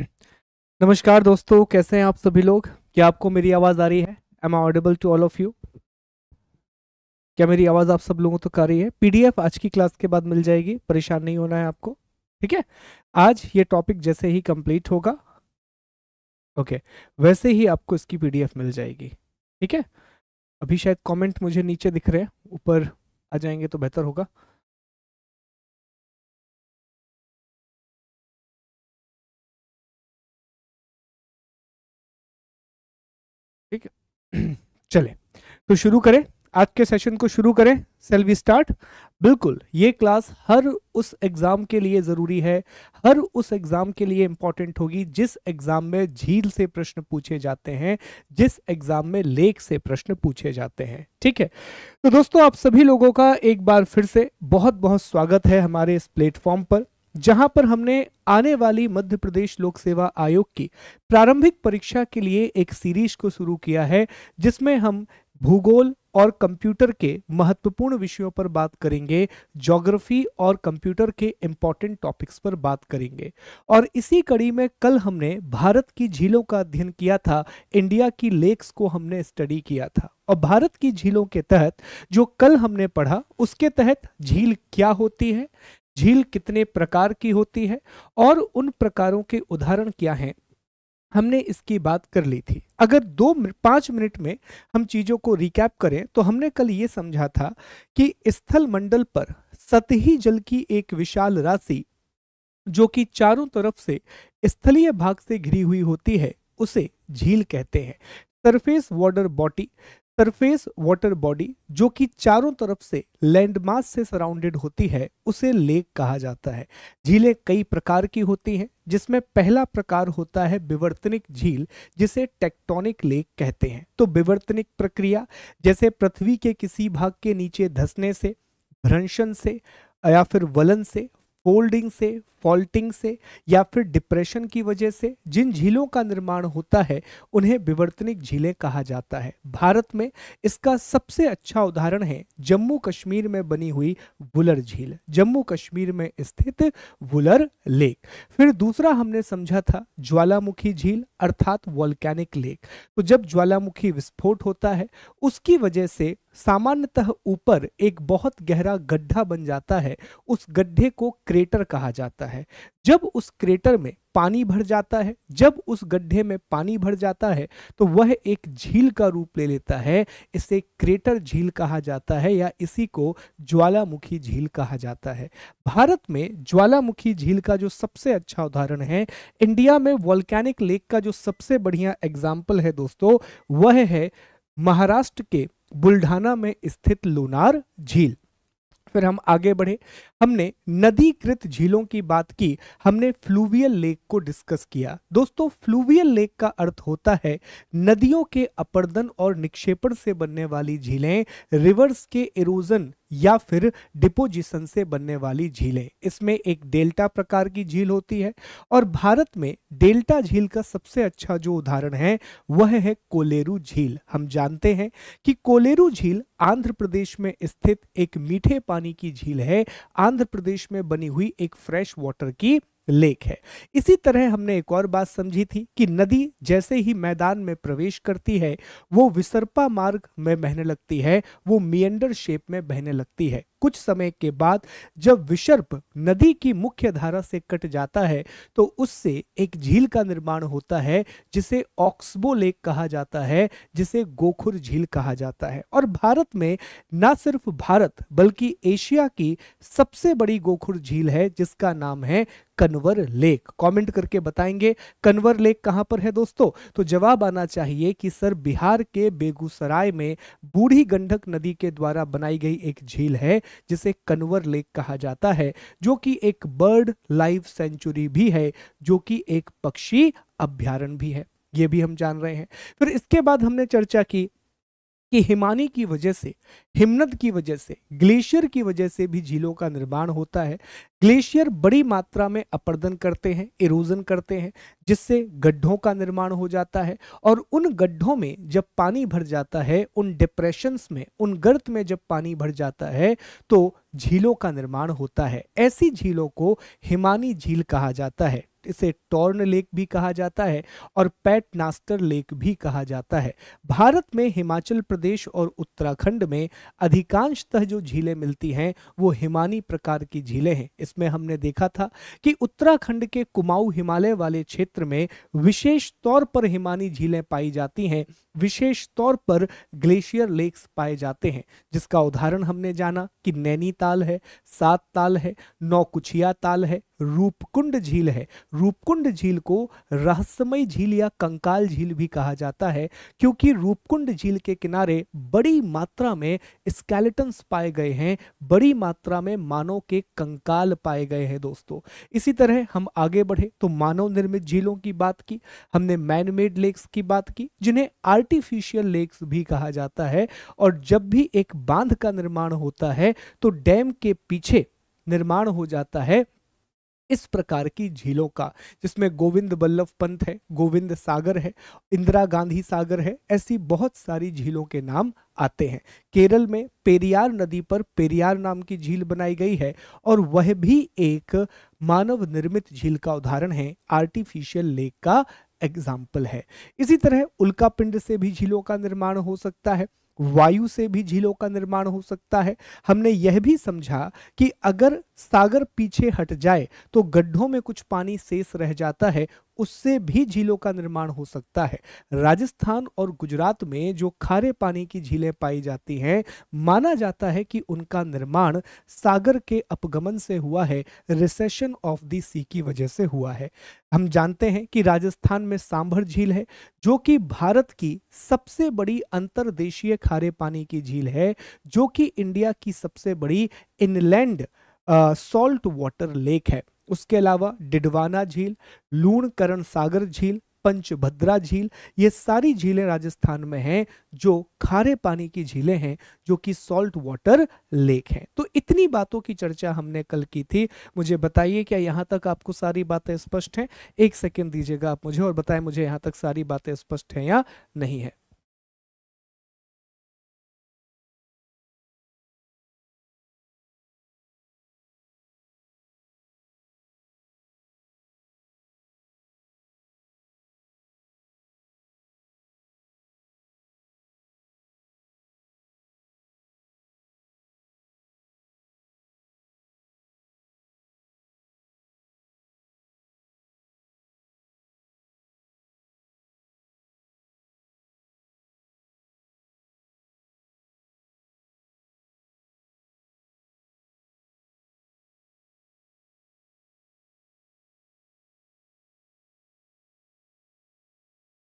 नमस्कार दोस्तों कैसे हैं आप सभी लोग क्या आपको मेरी आवाज़ आ रही है am audible to all of you क्या मेरी आवाज़ आप सब लोगों तक आ रही है पीडीएफ आज की क्लास के बाद मिल जाएगी परेशान नहीं होना है आपको ठीक है आज ये टॉपिक जैसे ही कंप्लीट होगा ओके वैसे ही आपको इसकी पीडीएफ मिल जाएगी ठीक है अभी शायद कमेंट मुझे नीचे दिख रहे हैं ऊपर आ जाएंगे तो बेहतर होगा ठीक है चले तो शुरू करें आज के सेशन को शुरू करें सेल वी स्टार्ट बिल्कुल ये क्लास हर उस एग्ज़ाम के लिए ज़रूरी है हर उस एग्ज़ाम के लिए इंपॉर्टेंट होगी जिस एग्ज़ाम में झील से प्रश्न पूछे जाते हैं जिस एग्ज़ाम में लेख से प्रश्न पूछे जाते हैं ठीक है तो दोस्तों आप सभी लोगों का एक बार फिर से बहुत बहुत स्वागत है हमारे इस प्लेटफॉर्म पर जहां पर हमने आने वाली मध्य प्रदेश लोक सेवा आयोग की प्रारंभिक परीक्षा के लिए एक सीरीज को शुरू किया है जिसमें हम भूगोल और कंप्यूटर के महत्वपूर्ण विषयों पर बात करेंगे ज्योग्राफी और कंप्यूटर के इम्पॉर्टेंट टॉपिक्स पर बात करेंगे और इसी कड़ी में कल हमने भारत की झीलों का अध्ययन किया था इंडिया की लेक्स को हमने स्टडी किया था और भारत की झीलों के तहत जो कल हमने पढ़ा उसके तहत झील क्या होती है झील कितने प्रकार की होती है और उन प्रकारों के उदाहरण क्या हैं हमने इसकी बात कर ली थी अगर दो पाँच मिनट में हम चीज़ों को रिकैप करें तो हमने कल ये समझा था कि स्थल मंडल पर सतही जल की एक विशाल राशि जो कि चारों तरफ से स्थलीय भाग से घिरी हुई होती है उसे झील कहते हैं surface water body surface water body जो कि चारों तरफ से लैंडमास से सराउंडेड होती है उसे लेक कहा जाता है झीलें कई प्रकार की होती हैं जिसमें पहला प्रकार होता है विवर्तनिक झील जिसे टेक्टोनिक लेक कहते हैं तो विवर्तनिक प्रक्रिया जैसे पृथ्वी के किसी भाग के नीचे धसने से भ्रंशन से या फिर वलन से होल्डिंग से फॉल्टिंग से या फिर डिप्रेशन की वजह से जिन झीलों का निर्माण होता है उन्हें विवर्तनिक झीलें कहा जाता है भारत में इसका सबसे अच्छा उदाहरण है जम्मू कश्मीर में बनी हुई वुलर झील जम्मू कश्मीर में स्थित वुलर लेक फिर दूसरा हमने समझा था ज्वालामुखी झील अर्थात वॉल्केनिक लेक तो जब ज्वालामुखी विस्फोट होता है उसकी वजह से सामान्यतः ऊपर एक बहुत गहरा गड्ढा बन जाता है उस गड्ढे को क्रेटर कहा जाता है जब उस क्रेटर में पानी भर जाता है जब उस गड्ढे में पानी भर जाता है तो वह एक झील का रूप ले लेता है इसे क्रेटर झील कहा जाता है या इसी को ज्वालामुखी झील कहा जाता है भारत में ज्वालामुखी झील का जो सबसे अच्छा उदाहरण है इंडिया में वॉल्कैनिक लेक का जो सबसे बढ़िया एग्जाम्पल है दोस्तों वह है महाराष्ट्र के बुल्ढाना में स्थित लोनार झील फिर हम आगे बढ़े हमने नदीकृत झीलों की बात की हमने फ्लूवियल लेक को डिस्कस किया दोस्तों फ्लूवियल लेक का अर्थ होता है नदियों के अपर्दन और निक्षेपण से बनने वाली झीलें रिवर्स के इरोजन या फिर डिपोजिशन से बनने वाली झीलें इसमें एक डेल्टा प्रकार की झील होती है और भारत में डेल्टा झील का सबसे अच्छा जो उदाहरण है वह है कोलेरू झील हम जानते हैं कि कोलेरू झील आंध्र प्रदेश में स्थित एक मीठे पानी की झील है आंध्र आंध्र प्रदेश में बनी हुई एक फ्रेश वाटर की लेक है इसी तरह हमने एक और बात समझी थी कि नदी जैसे ही मैदान में प्रवेश करती है वो विसर्पा मार्ग में बहने लगती है वो मियंडर शेप में बहने लगती है कुछ समय के बाद जब विसर्प नदी की मुख्य धारा से कट जाता है तो उससे एक झील का निर्माण होता है जिसे ऑक्सबो लेक कहा जाता है जिसे गोखुर झील कहा जाता है और भारत में ना सिर्फ भारत बल्कि एशिया की सबसे बड़ी गोखुर झील है जिसका नाम है कन्वर लेक कमेंट करके बताएंगे कन्वर लेक कहां पर है दोस्तों तो जवाब आना चाहिए कि सर बिहार के बेगूसराय में बूढ़ी गंडक नदी के द्वारा बनाई गई एक झील है जिसे कन्वर लेक कहा जाता है जो कि एक बर्ड लाइफ सेंचुरी भी है जो कि एक पक्षी अभ्यारण भी है ये भी हम जान रहे हैं फिर इसके बाद हमने चर्चा की कि हिमानी की वजह से हिमनद की वजह से ग्लेशियर की वजह से भी झीलों का निर्माण होता है ग्लेशियर बड़ी मात्रा में अपर्दन करते हैं इरोजन करते हैं जिससे गड्ढों का निर्माण हो जाता है और उन गड्ढों में जब पानी भर जाता है उन डिप्रेशंस में उन गर्त में जब पानी भर जाता है तो झीलों का निर्माण होता है ऐसी झीलों को हिमानी झील कहा जाता है इसे टॉर्न लेक भी कहा जाता है और पैटनास्टर लेक भी कहा जाता है भारत में हिमाचल प्रदेश और उत्तराखंड में अधिकांशतः जो झीलें मिलती हैं वो हिमानी प्रकार की झीलें हैं इसमें हमने देखा था कि उत्तराखंड के कुमाऊ हिमालय वाले क्षेत्र में विशेष तौर पर हिमानी झीलें पाई जाती हैं विशेष तौर पर ग्लेशियर लेक्स पाए जाते हैं जिसका उदाहरण हमने जाना कि नैनीताल है सात ताल है नौकुछिया ताल है रूपकुंड झील है रूपकुंड झील को रहस्यमय झील या कंकाल झील भी कहा जाता है क्योंकि रूपकुंड झील के किनारे बड़ी मात्रा में स्केलेटन्स पाए गए हैं बड़ी मात्रा में मानव के कंकाल पाए गए हैं दोस्तों इसी तरह हम आगे बढ़े तो मानव निर्मित झीलों की बात की हमने मैनमेड लेक्स की बात की जिन्हें आर्टिफिशियल लेक्स भी कहा जाता है और जब भी एक बांध का निर्माण होता है तो डैम के पीछे निर्माण हो जाता है इस प्रकार की झीलों का जिसमें गोविंद बल्लभ पंत है गोविंद सागर है इंदिरा गांधी सागर है ऐसी बहुत सारी झीलों के नाम आते हैं केरल में पेरियार नदी पर पेरियार नाम की झील बनाई गई है और वह भी एक मानव निर्मित झील का उदाहरण है आर्टिफिशियल लेक का एग्जाम्पल है इसी तरह उल्कापिंड से भी झीलों का निर्माण हो सकता है वायु से भी झीलों का निर्माण हो सकता है हमने यह भी समझा कि अगर सागर पीछे हट जाए तो गड्ढों में कुछ पानी शेष रह जाता है उससे भी झीलों का निर्माण हो सकता है राजस्थान और गुजरात में जो खारे पानी की झीलें पाई जाती हैं माना जाता है कि उनका निर्माण सागर के अपगमन से हुआ है रिसेशन ऑफ दी सी की वजह से हुआ है हम जानते हैं कि राजस्थान में सांभर झील है जो कि भारत की सबसे बड़ी अंतर्देशीय खारे पानी की झील है जो कि इंडिया की सबसे बड़ी इनलैंड सॉल्ट वाटर लेक है उसके अलावा डिडवाना झील लूणकरण सागर झील पंचभद्रा झील ये सारी झीलें राजस्थान में हैं जो खारे पानी की झीलें हैं जो कि सॉल्ट वाटर लेक हैं तो इतनी बातों की चर्चा हमने कल की थी मुझे बताइए क्या यहाँ तक आपको सारी बातें स्पष्ट हैं एक सेकेंड दीजिएगा आप मुझे और बताएं मुझे यहाँ तक सारी बातें स्पष्ट हैं या नहीं है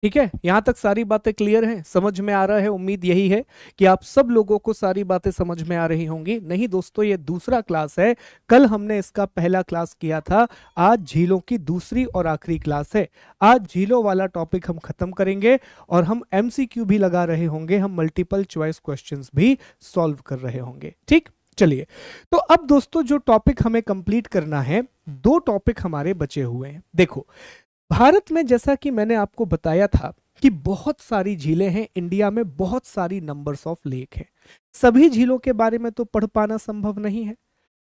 ठीक है यहां तक सारी बातें क्लियर हैं समझ में आ रहा है उम्मीद यही है कि आप सब लोगों को सारी बातें समझ में आ रही होंगी नहीं दोस्तों ये दूसरा क्लास है कल हमने इसका पहला क्लास किया था आज झीलों की दूसरी और आखिरी क्लास है आज झीलों वाला टॉपिक हम खत्म करेंगे और हम एम भी लगा रहे होंगे हम मल्टीपल चॉइस क्वेश्चन भी सॉल्व कर रहे होंगे ठीक चलिए तो अब दोस्तों जो टॉपिक हमें कंप्लीट करना है दो टॉपिक हमारे बचे हुए हैं देखो भारत में जैसा कि मैंने आपको बताया था कि बहुत सारी झीलें हैं इंडिया में बहुत सारी नंबर्स ऑफ लेक हैं सभी झीलों के बारे में तो पढ़ पाना संभव नहीं है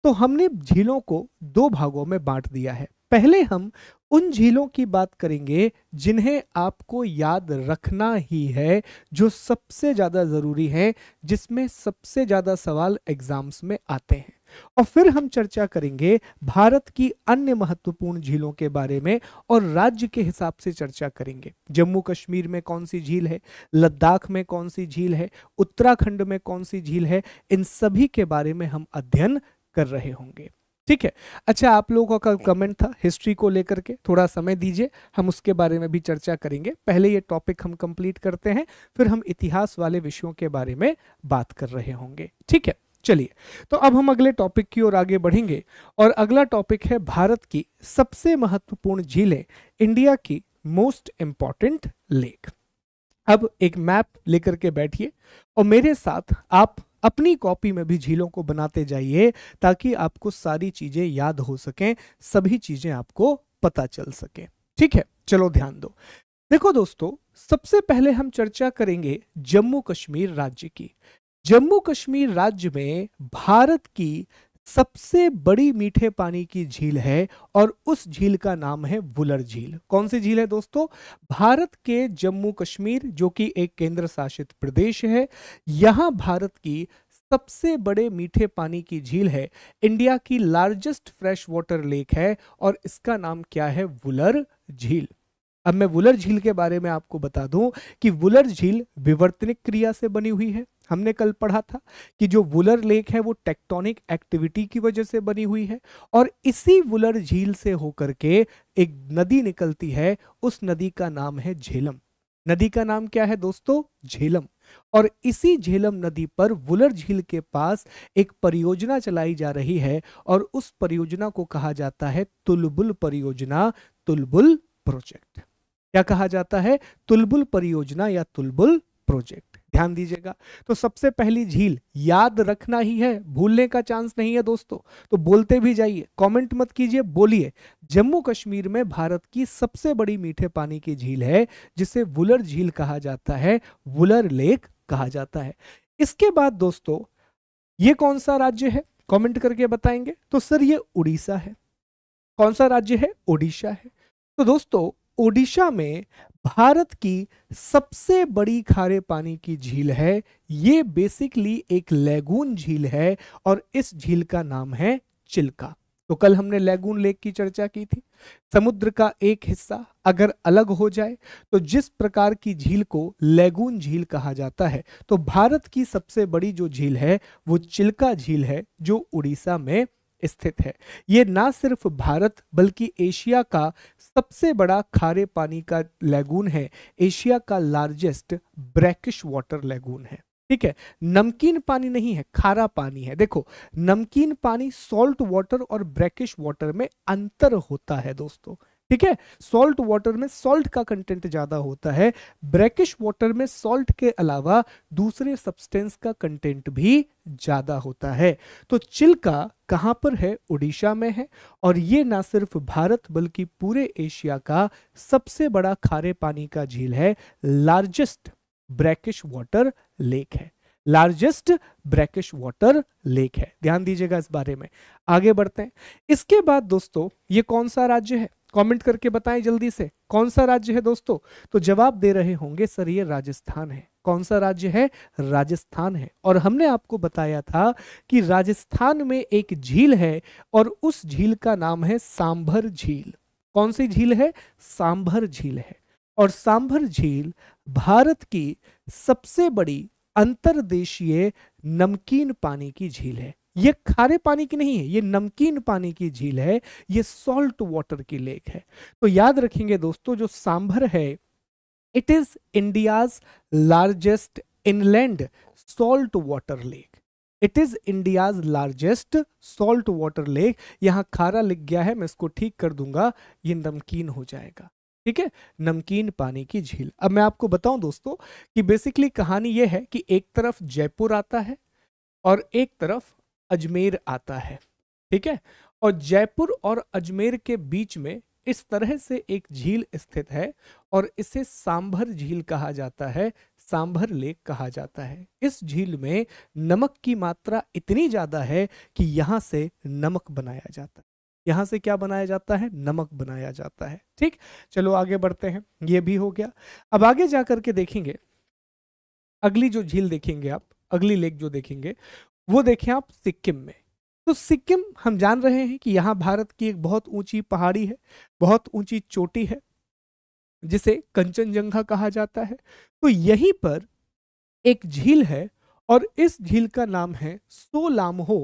तो हमने झीलों को दो भागों में बांट दिया है पहले हम उन झीलों की बात करेंगे जिन्हें आपको याद रखना ही है जो सबसे ज़्यादा ज़रूरी है जिसमें सबसे ज़्यादा सवाल एग्जाम्स में आते हैं और फिर हम चर्चा करेंगे भारत की अन्य महत्वपूर्ण झीलों के बारे में और राज्य के हिसाब से चर्चा करेंगे जम्मू कश्मीर में कौन सी झील है लद्दाख में कौन सी झील है उत्तराखंड में कौन सी झील है इन सभी के बारे में हम अध्ययन कर रहे होंगे ठीक है अच्छा आप लोगों का कमेंट था हिस्ट्री को लेकर के थोड़ा समय दीजिए हम उसके बारे में भी चर्चा करेंगे पहले ये टॉपिक हम कंप्लीट करते हैं फिर हम इतिहास वाले विषयों के बारे में बात कर रहे होंगे ठीक है चलिए तो अब हम अगले टॉपिक की ओर आगे बढ़ेंगे और अगला टॉपिक है भारत की सबसे महत्वपूर्ण झीलें इंडिया की मोस्ट इंपॉर्टेंट लेक अब एक मैप लेकर के बैठिए और मेरे साथ आप अपनी कॉपी में भी झीलों को बनाते जाइए ताकि आपको सारी चीजें याद हो सकें सभी चीजें आपको पता चल सके ठीक है चलो ध्यान दो देखो दोस्तों सबसे पहले हम चर्चा करेंगे जम्मू कश्मीर राज्य की जम्मू कश्मीर राज्य में भारत की सबसे बड़ी मीठे पानी की झील है और उस झील का नाम है वुलर झील कौन सी झील है दोस्तों भारत के जम्मू कश्मीर जो कि एक केंद्र शासित प्रदेश है यहाँ भारत की सबसे बड़े मीठे पानी की झील है इंडिया की लार्जेस्ट फ्रेश वाटर लेक है और इसका नाम क्या है वुलर झील अब मैं वुलर झील के बारे में आपको बता दूं कि वुलर झील विवर्तनिक क्रिया से बनी हुई है हमने कल पढ़ा था कि जो वुलर लेक है वो टेक्टोनिक एक्टिविटी की वजह से बनी हुई है और इसी वुलर झील से होकर के एक नदी निकलती है उस नदी का नाम है झेलम नदी का नाम क्या है दोस्तों झेलम और इसी झेलम नदी पर वुलर झील के पास एक परियोजना चलाई जा रही है और उस परियोजना को कहा जाता है तुलबुल परियोजना तुलबुल प्रोजेक्ट क्या कहा जाता है तुलबुल परियोजना या तुलबुल प्रोजेक्ट ध्यान दीजिएगा तो सबसे पहली झील याद रखना ही है भूलने का चांस नहीं है दोस्तों तो बोलते भी जाइए कमेंट मत कीजिए बोलिए जम्मू कश्मीर में भारत की सबसे बड़ी मीठे पानी की झील है जिसे वुलर झील कहा जाता है वुलर लेक कहा जाता है इसके बाद दोस्तों ये कौन सा राज्य है कॉमेंट करके बताएंगे तो सर ये उड़ीसा है कौन सा राज्य है ओडिशा है तो दोस्तों ओडिशा में भारत की सबसे बड़ी खारे पानी की झील है ये बेसिकली एक लैगून झील है और इस झील का नाम है चिल्का तो कल हमने लैगून लेक की चर्चा की थी समुद्र का एक हिस्सा अगर अलग हो जाए तो जिस प्रकार की झील को लैगून झील कहा जाता है तो भारत की सबसे बड़ी जो झील है वो चिल्का झील है जो उड़ीसा में स्थित है ये ना सिर्फ भारत बल्कि एशिया का सबसे बड़ा खारे पानी का लैगून है एशिया का लार्जेस्ट ब्रैकिश वाटर लैगून है ठीक है नमकीन पानी नहीं है खारा पानी है देखो नमकीन पानी सॉल्ट वाटर और ब्रैकिश वाटर में अंतर होता है दोस्तों ठीक है सॉल्ट वाटर में सॉल्ट का कंटेंट ज्यादा होता है ब्रैकिश वाटर में सॉल्ट के अलावा दूसरे सब्सटेंस का कंटेंट भी ज्यादा होता है तो चिल्का कहां पर है उड़ीसा में है और ये ना सिर्फ भारत बल्कि पूरे एशिया का सबसे बड़ा खारे पानी का झील है लार्जेस्ट ब्रैकिश वाटर लेक है लार्जेस्ट ब्रैकिश वाटर लेक है ध्यान दीजिएगा इस बारे में आगे बढ़ते हैं इसके बाद दोस्तों ये कौन सा राज्य है कमेंट करके बताएं जल्दी से कौन सा राज्य है दोस्तों तो जवाब दे रहे होंगे सर ये राजस्थान है कौन सा राज्य है राजस्थान है और हमने आपको बताया था कि राजस्थान में एक झील है और उस झील का नाम है सांभर झील कौन सी झील है सांभर झील है और सांभर झील भारत की सबसे बड़ी अंतरदेशीय नमकीन पानी की झील है ये खारे पानी की नहीं है ये नमकीन पानी की झील है ये सॉल्ट वाटर की लेक है तो याद रखेंगे दोस्तों जो सांभर है it is India's largest inland salt water lake it is India's largest salt water lake यहां खारा लिख गया है मैं इसको ठीक कर दूंगा ये नमकीन हो जाएगा ठीक है नमकीन पानी की झील अब मैं आपको बताऊं दोस्तों कि बेसिकली कहानी यह है कि एक तरफ जयपुर आता है और एक तरफ अजमेर आता है ठीक है और जयपुर और अजमेर के बीच में इस तरह से एक झील स्थित है और इसे सांभर झील कहा जाता है सांभर लेक कहा जाता है इस झील में नमक की मात्रा इतनी ज्यादा है कि यहां से नमक बनाया जाता है यहां से क्या बनाया जाता है नमक बनाया जाता है ठीक चलो आगे बढ़ते हैं ये भी हो गया अब आगे जाकर के देखेंगे अगली जो झील देखेंगे आप अगली लेक जो देखेंगे वो देखें आप सिक्किम में तो सिक्किम हम जान रहे हैं कि यहाँ भारत की एक बहुत ऊंची पहाड़ी है बहुत ऊंची चोटी है जिसे कंचनजंघा कहा जाता है तो यहीं पर एक झील है और इस झील का नाम है सोलामहो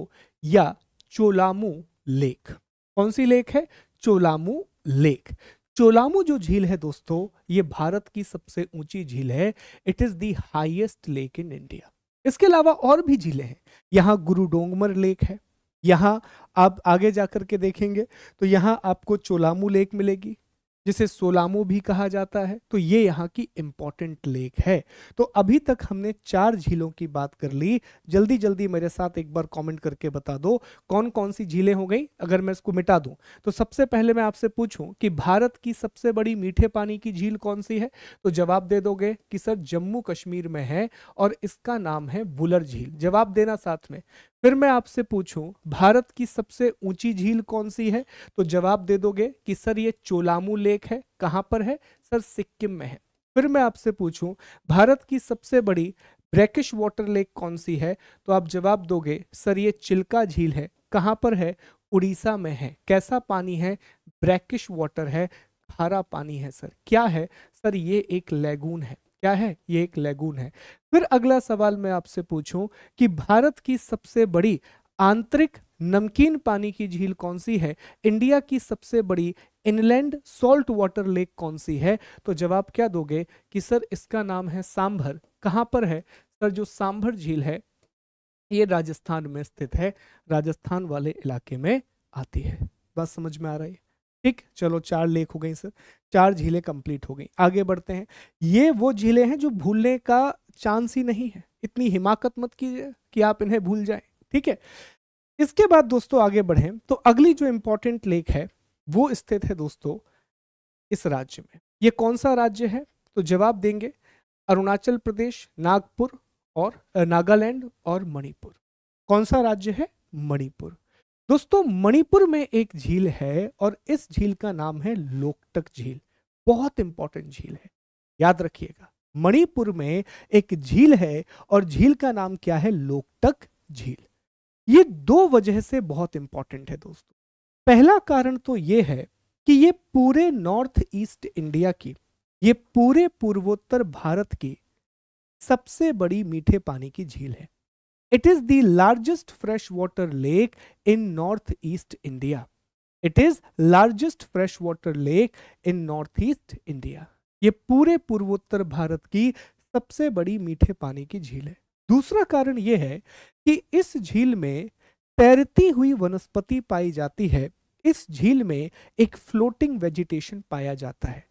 या चोलामू लेक कौन सी लेक है चोलामू लेक चोलामू जो झील है दोस्तों ये भारत की सबसे ऊंची झील है it is the highest lake in India इसके अलावा और भी झीलें हैं यहाँ गुरु डोंगमर लेक है यहाँ आप आगे जा कर के देखेंगे तो यहाँ आपको चोलामू लेक मिलेगी जिसे सोलामो भी कहा जाता है तो ये यहाँ की इम्पोर्टेंट लेक है तो अभी तक हमने चार झीलों की बात कर ली जल्दी जल्दी मेरे साथ एक बार कमेंट करके बता दो कौन कौन सी झीलें हो गई अगर मैं इसको मिटा दूं तो सबसे पहले मैं आपसे पूछूं कि भारत की सबसे बड़ी मीठे पानी की झील कौन सी है तो जवाब दे दोगे कि सर जम्मू कश्मीर में है और इसका नाम है बुलर झील जवाब देना साथ में फिर मैं आपसे पूछूं भारत की सबसे ऊंची झील कौन सी है तो जवाब दे दोगे कि सर ये चोलामू लेक है कहाँ पर है सर सिक्किम में है फिर मैं आपसे पूछूं भारत की सबसे बड़ी ब्रैकिश वाटर लेक कौन सी है तो आप जवाब दोगे सर ये चिल्का झील है कहाँ पर है उड़ीसा में है कैसा पानी है ब्रैकिश वाटर है खारा पानी है सर क्या है सर ये एक लेगून है क्या है ये एक लेगून है फिर अगला सवाल मैं आपसे पूछूं कि भारत की सबसे बड़ी आंतरिक नमकीन पानी की झील कौन सी है इंडिया की सबसे बड़ी इनलैंड सॉल्ट वाटर लेक कौन सी है तो जवाब क्या दोगे कि सर इसका नाम है सांभर कहाँ पर है सर जो सांभर झील है ये राजस्थान में स्थित है राजस्थान वाले इलाके में आती है बात समझ में आ रही है ठीक चलो चार लेक हो गई सर चार झीलें कंप्लीट हो गई आगे बढ़ते हैं ये वो झीलें हैं जो भूलने का चांस ही नहीं है इतनी हिमाकत मत कीजिए कि आप इन्हें भूल जाएं ठीक है इसके बाद दोस्तों आगे बढ़ें तो अगली जो इम्पोर्टेंट लेक है वो स्थित है दोस्तों इस राज्य में ये कौन सा राज्य है तो जवाब देंगे अरुणाचल प्रदेश नागपुर और नागालैंड और मणिपुर कौन सा राज्य है मणिपुर दोस्तों मणिपुर में एक झील है और इस झील का नाम है लोकटक झील बहुत इंपॉर्टेंट झील है याद रखिएगा मणिपुर में एक झील है और झील का नाम क्या है लोकटक झील ये दो वजह से बहुत इंपॉर्टेंट है दोस्तों पहला कारण तो ये है कि ये पूरे नॉर्थ ईस्ट इंडिया की ये पूरे पूर्वोत्तर भारत की सबसे बड़ी मीठे पानी की झील है it is fresh water lake in north east India it is largest fresh water lake in north east India ये पूरे पूर्वोत्तर भारत की सबसे बड़ी मीठे पानी की झील है दूसरा कारण यह है कि इस झील में तैरती हुई वनस्पति पाई जाती है इस झील में एक फ्लोटिंग वेजिटेशन पाया जाता है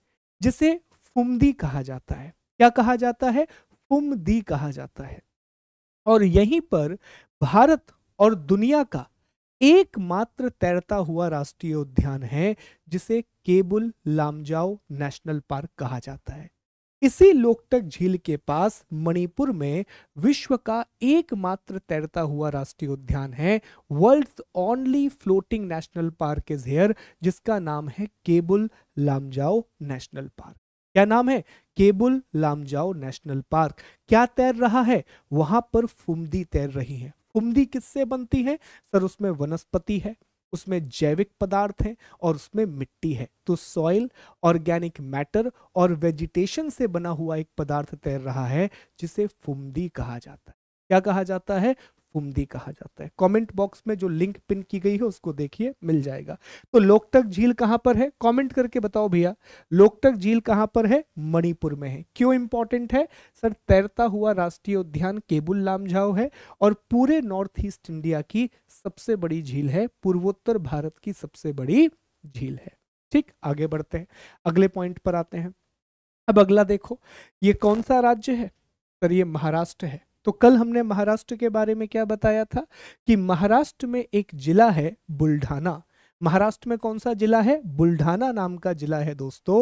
जिसे फुमदी कहा जाता है क्या कहा जाता है फुमदी कहा जाता है और यहीं पर भारत और दुनिया का एकमात्र तैरता हुआ राष्ट्रीय उद्यान है जिसे केबुल लामजाओ नेशनल पार्क कहा जाता है इसी लोकटक झील के पास मणिपुर में विश्व का एकमात्र तैरता हुआ राष्ट्रीय उद्यान है world only floating national park is here जिसका नाम है केबुल लामजाओ नेशनल पार्क क्या नाम है केबुल लामजाओ नेशनल पार्क क्या तैर रहा है वहां पर फुमदी तैर रही है फुमदी किससे बनती है सर उसमें वनस्पति है उसमें जैविक पदार्थ है और उसमें मिट्टी है तो सॉइल ऑर्गेनिक मैटर और वेजिटेशन से बना हुआ एक पदार्थ तैर रहा है जिसे फुमदी कहा जाता है क्या कहा जाता है फुमदी कहा जाता है कमेंट बॉक्स में जो लिंक पिन की गई है उसको देखिए मिल जाएगा तो लोकटक झील कहां पर है कमेंट करके बताओ भैया लोकटक झील कहां पर है मणिपुर में है क्यों इंपॉर्टेंट है सर तैरता हुआ राष्ट्रीय उद्यान केबुल लामझाओ है और पूरे नॉर्थ ईस्ट इंडिया की सबसे बड़ी झील है पूर्वोत्तर भारत की सबसे बड़ी झील है ठीक आगे बढ़ते हैं अगले पॉइंट पर आते हैं अब अगला देखो ये कौन सा राज्य है सर ये महाराष्ट्र है तो कल हमने महाराष्ट्र के बारे में क्या बताया था कि महाराष्ट्र में एक जिला है बुल्ढाना महाराष्ट्र में कौन सा जिला है बुल्ढाना नाम का जिला है दोस्तों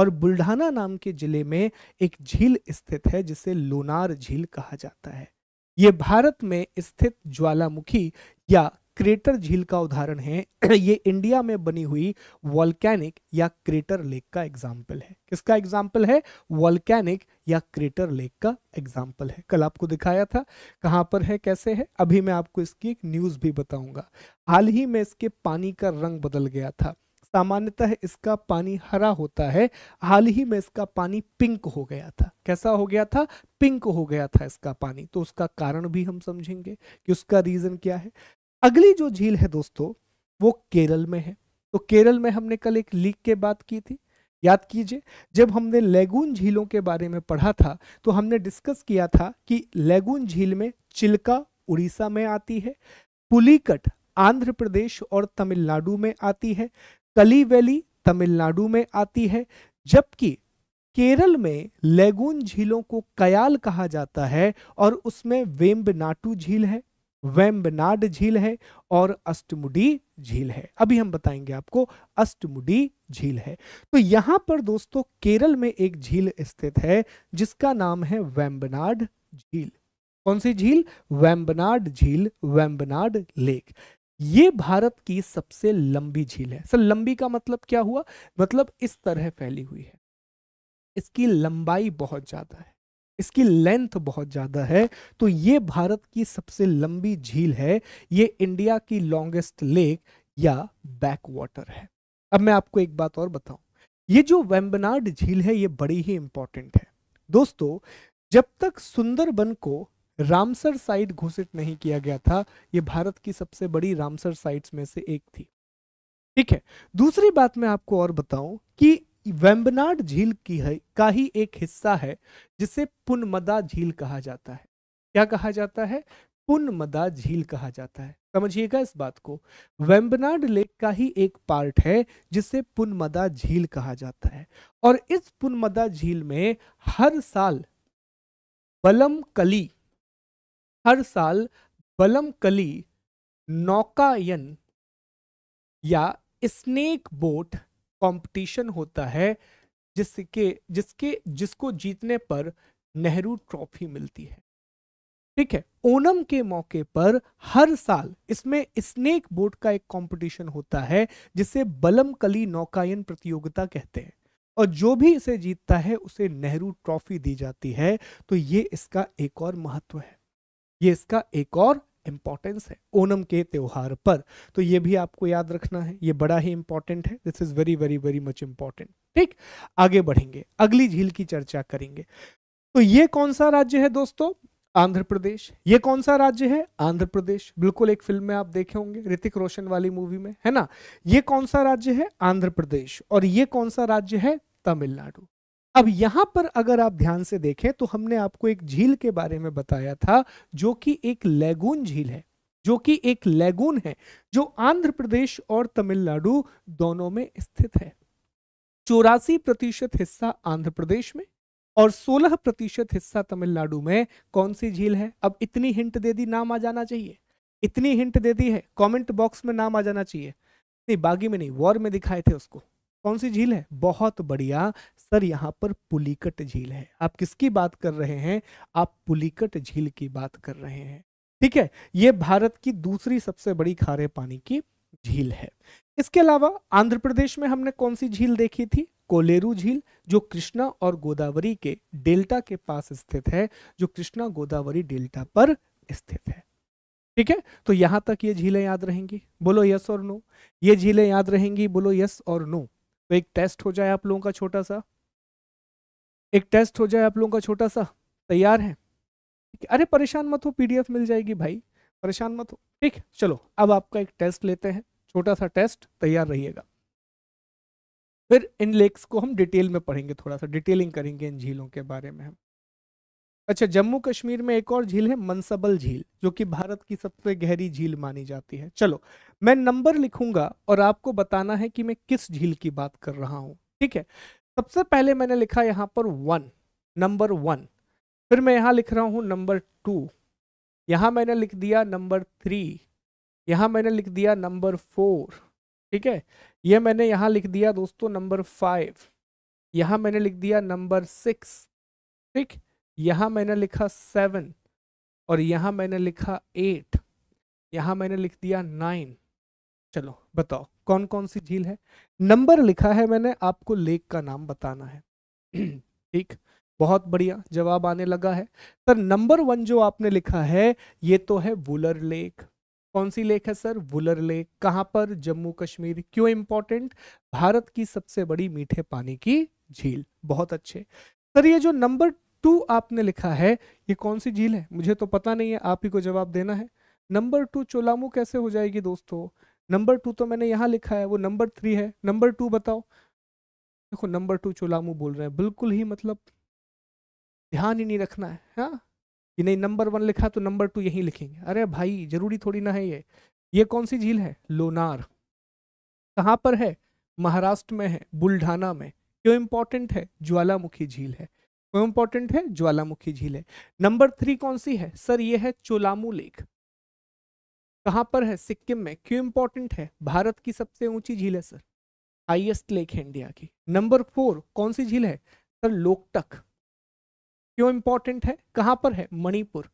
और बुल्ढाना नाम के जिले में एक झील स्थित है जिसे लोनार झील कहा जाता है ये भारत में स्थित ज्वालामुखी या क्रेटर झील का उदाहरण है ये इंडिया में बनी हुई वॉल्केनिक या क्रेटर लेक का एग्जाम्पल है किसका एग्जाम्पल है वॉल्केनिक या क्रेटर लेक का एग्जाम्पल है कल आपको दिखाया था कहाँ पर है कैसे है अभी मैं आपको इसकी एक न्यूज भी बताऊंगा हाल ही में इसके पानी का रंग बदल गया था सामान्यतः इसका पानी हरा होता है हाल ही में इसका पानी पिंक हो गया था कैसा हो गया था पिंक हो गया था इसका पानी तो उसका कारण भी हम समझेंगे कि उसका रीजन क्या है अगली जो झील है दोस्तों वो केरल में है तो केरल में हमने कल एक लीक के बात की थी याद कीजिए जब हमने लेगून झीलों के बारे में पढ़ा था तो हमने डिस्कस किया था कि लेगून झील में चिल्का उड़ीसा में आती है पुलिकट आंध्र प्रदेश और तमिलनाडु में आती है कली वैली तमिलनाडु में आती है जबकि केरल में लेगून झीलों को कयाल कहा जाता है और उसमें वेम्बनाटू झील है वेम्बनाड झील है और अष्टमुडी झील है अभी हम बताएंगे आपको अष्टमुडी झील है तो यहां पर दोस्तों केरल में एक झील स्थित है जिसका नाम है वेम्बनाड झील कौन सी झील वेम्बनाड झील वेम्बनाड लेक ये भारत की सबसे लंबी झील है सर लंबी का मतलब क्या हुआ मतलब इस तरह फैली हुई है इसकी लंबाई बहुत ज्यादा है इसकी लेंथ बहुत ज़्यादा है तो ये भारत की सबसे लंबी झील है ये इंडिया की लॉन्गेस्ट लेक या बैक वाटर है अब मैं आपको एक बात और बताऊं ये जो वेम्बनाड झील है ये बड़ी ही इंपॉर्टेंट है दोस्तों जब तक सुंदरबन को रामसर साइट घोषित नहीं किया गया था ये भारत की सबसे बड़ी रामसर साइट्स में से एक थी ठीक है दूसरी बात मैं आपको और बताऊं कि वेम्बनाड झील की है का ही एक हिस्सा है जिसे पुनमदा झील कहा जाता है क्या कहा जाता है पुनमदा झील कहा जाता है समझिएगा इस बात को वेम्बनाड लेक का ही एक पार्ट है जिसे पुनमदा झील कहा जाता है और इस पुनमदा झील में हर साल बलम कली हर साल बलम कली नौकायन या स्नेक बोट कंपटीशन होता है जिसके जिसके जिसको जीतने पर नेहरू ट्रॉफी मिलती है ठीक है ओनम के मौके पर हर साल इसमें स्नेक बोट का एक कंपटीशन होता है जिसे बलम कली नौकायन प्रतियोगिता कहते हैं और जो भी इसे जीतता है उसे नेहरू ट्रॉफी दी जाती है तो ये इसका एक और महत्व है ये इसका एक और इम्पॉर्टेंस है ओनम के त्यौहार पर तो ये भी आपको याद रखना है ये बड़ा ही इंपॉर्टेंट है this is very very very much important ठीक आगे बढ़ेंगे अगली झील की चर्चा करेंगे तो ये कौन सा राज्य है दोस्तों आंध्र प्रदेश ये कौन सा राज्य है आंध्र प्रदेश बिल्कुल एक फिल्म में आप देखे होंगे ऋतिक रोशन वाली मूवी में है ना ये कौन सा राज्य है आंध्र प्रदेश और ये कौन सा राज्य है तमिलनाडु अब यहां पर अगर आप ध्यान से देखें तो हमने आपको एक झील के बारे में बताया था जो कि एक लेगून झील है जो कि एक लेगून है जो आंध्र प्रदेश और तमिलनाडु दोनों में स्थित है चौरासी प्रतिशत हिस्सा आंध्र प्रदेश में और 16 प्रतिशत हिस्सा तमिलनाडु में कौन सी झील है अब इतनी हिंट दे दी नाम आ जाना चाहिए इतनी हिंट दे दी है कमेंट बॉक्स में नाम आ जाना चाहिए नहीं बागी में नहीं वॉर में दिखाए थे उसको कौन सी झील है बहुत बढ़िया सर यहाँ पर पुलिकट झील है आप किसकी बात कर रहे हैं आप पुलिकट झील की बात कर रहे हैं ठीक है ये भारत की दूसरी सबसे बड़ी खारे पानी की झील है इसके अलावा आंध्र प्रदेश में हमने कौन सी झील देखी थी कोलेरू झील जो कृष्णा और गोदावरी के डेल्टा के पास स्थित है जो कृष्णा गोदावरी डेल्टा पर स्थित है ठीक है तो यहां तक ये झीलें याद रहेंगी बोलो यस और नो ये झीलें याद रहेंगी बोलो यस और नो तो एक टेस्ट हो जाए आप लोगों का छोटा सा एक टेस्ट हो जाए आप लोगों का छोटा सा तैयार है अरे परेशान मत हो पीडीएफ मिल जाएगी भाई परेशान मत हो ठीक है चलो अब आपका एक टेस्ट लेते हैं छोटा सा टेस्ट तैयार रहिएगा फिर इन लेक्स को हम डिटेल में पढ़ेंगे थोड़ा सा डिटेलिंग करेंगे इन झीलों के बारे में हम अच्छा जम्मू कश्मीर में एक और झील है मनसबल झील जो कि भारत की सबसे गहरी झील मानी जाती है चलो मैं नंबर लिखूंगा और आपको बताना है कि मैं किस झील की बात कर रहा हूँ ठीक है सबसे पहले मैंने लिखा यहाँ पर वन नंबर वन फिर मैं यहाँ लिख रहा हूँ नंबर टू यहाँ मैंने लिख दिया नंबर थ्री यहाँ मैंने लिख दिया नंबर फोर ठीक है ये मैंने यहाँ लिख दिया दोस्तों नंबर फाइव यहाँ मैंने लिख दिया नंबर सिक्स ठीक यहाँ मैंने लिखा सेवन और यहाँ मैंने लिखा एट यहाँ मैंने लिख दिया नाइन चलो बताओ कौन कौन सी झील है नंबर लिखा है मैंने आपको लेक का नाम बताना है ठीक बहुत बढ़िया जवाब आने लगा है सर नंबर वन जो आपने लिखा है ये तो है वुलर लेक कौन सी लेक है सर वुलर लेक कहां पर जम्मू कश्मीर क्यों इंपॉर्टेंट भारत की सबसे बड़ी मीठे पानी की झील बहुत अच्छे सर ये जो नंबर टू आपने लिखा है ये कौन सी झील है मुझे तो पता नहीं है आप ही को जवाब देना है नंबर टू चोलामू कैसे हो जाएगी दोस्तों नंबर टू तो मैंने यहाँ लिखा है वो नंबर थ्री है नंबर टू बताओ देखो नंबर टू चोलामू बोल रहे हैं बिल्कुल ही मतलब ध्यान ही नहीं रखना है हाँ कि नहीं नंबर वन लिखा तो नंबर टू यहीं लिखेंगे अरे भाई जरूरी थोड़ी ना है ये ये कौन सी झील है लोनार कहाँ पर है महाराष्ट्र में है बुल्ढाना में क्यों इम्पोर्टेंट है ज्वालामुखी झील है क्यों इम्पोर्टेंट है ज्वालामुखी झील है नंबर थ्री कौन सी है सर ये है चोलामू लेक कहाँ पर है सिक्किम में क्यों इंपॉर्टेंट है भारत की सबसे ऊंची झील है सर हाइएस्ट लेक है इंडिया की नंबर फोर कौन सी झील है सर लोकटक क्यों इंपॉर्टेंट है कहाँ पर है मणिपुर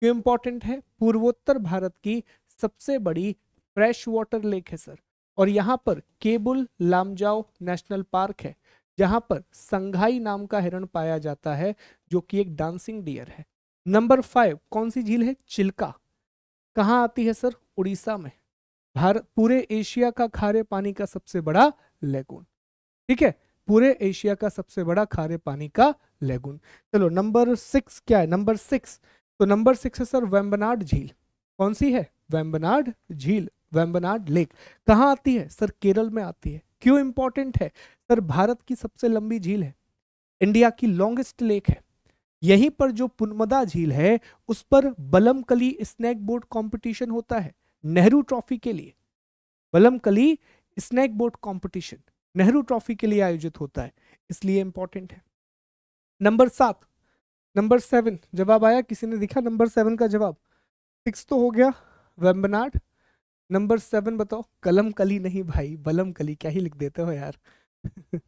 क्यों इंपॉर्टेंट है पूर्वोत्तर भारत की सबसे बड़ी फ्रेश वाटर लेक है सर और यहाँ पर केबुल लामजाओ नेशनल पार्क है जहाँ पर संघाई नाम का हिरण पाया जाता है जो कि एक डांसिंग डियर है नंबर फाइव कौन सी झील है चिल्का कहाँ आती है सर उड़ीसा में भारत पूरे एशिया का खारे पानी का सबसे बड़ा लेगुन ठीक है पूरे एशिया का सबसे बड़ा खारे पानी का लेगुन चलो नंबर सिक्स क्या है नंबर सिक्स तो नंबर सिक्स है सर वेम्बनाड झील कौन सी है वेम्बनाड झील वेम्बनाड लेक कहाँ आती है सर केरल में आती है क्यों इंपॉर्टेंट है सर भारत की सबसे लंबी झील है इंडिया की लॉन्गेस्ट लेक है यहीं पर जो पुनमदा झील है उस पर बलमकली स्नैक बोट कॉम्पिटिशन होता है नेहरू ट्रॉफी के लिए बलमकली snake boat competition Nehru trophy के लिए आयोजित होता है इसलिए इंपॉर्टेंट है नंबर सात नंबर सेवन जवाब आया किसी ने दिखा नंबर सेवन का जवाब सिक्स तो हो गया वेम्बनाड नंबर सेवन बताओ कलम कली नहीं भाई बलम कली क्या ही लिख देते हो यार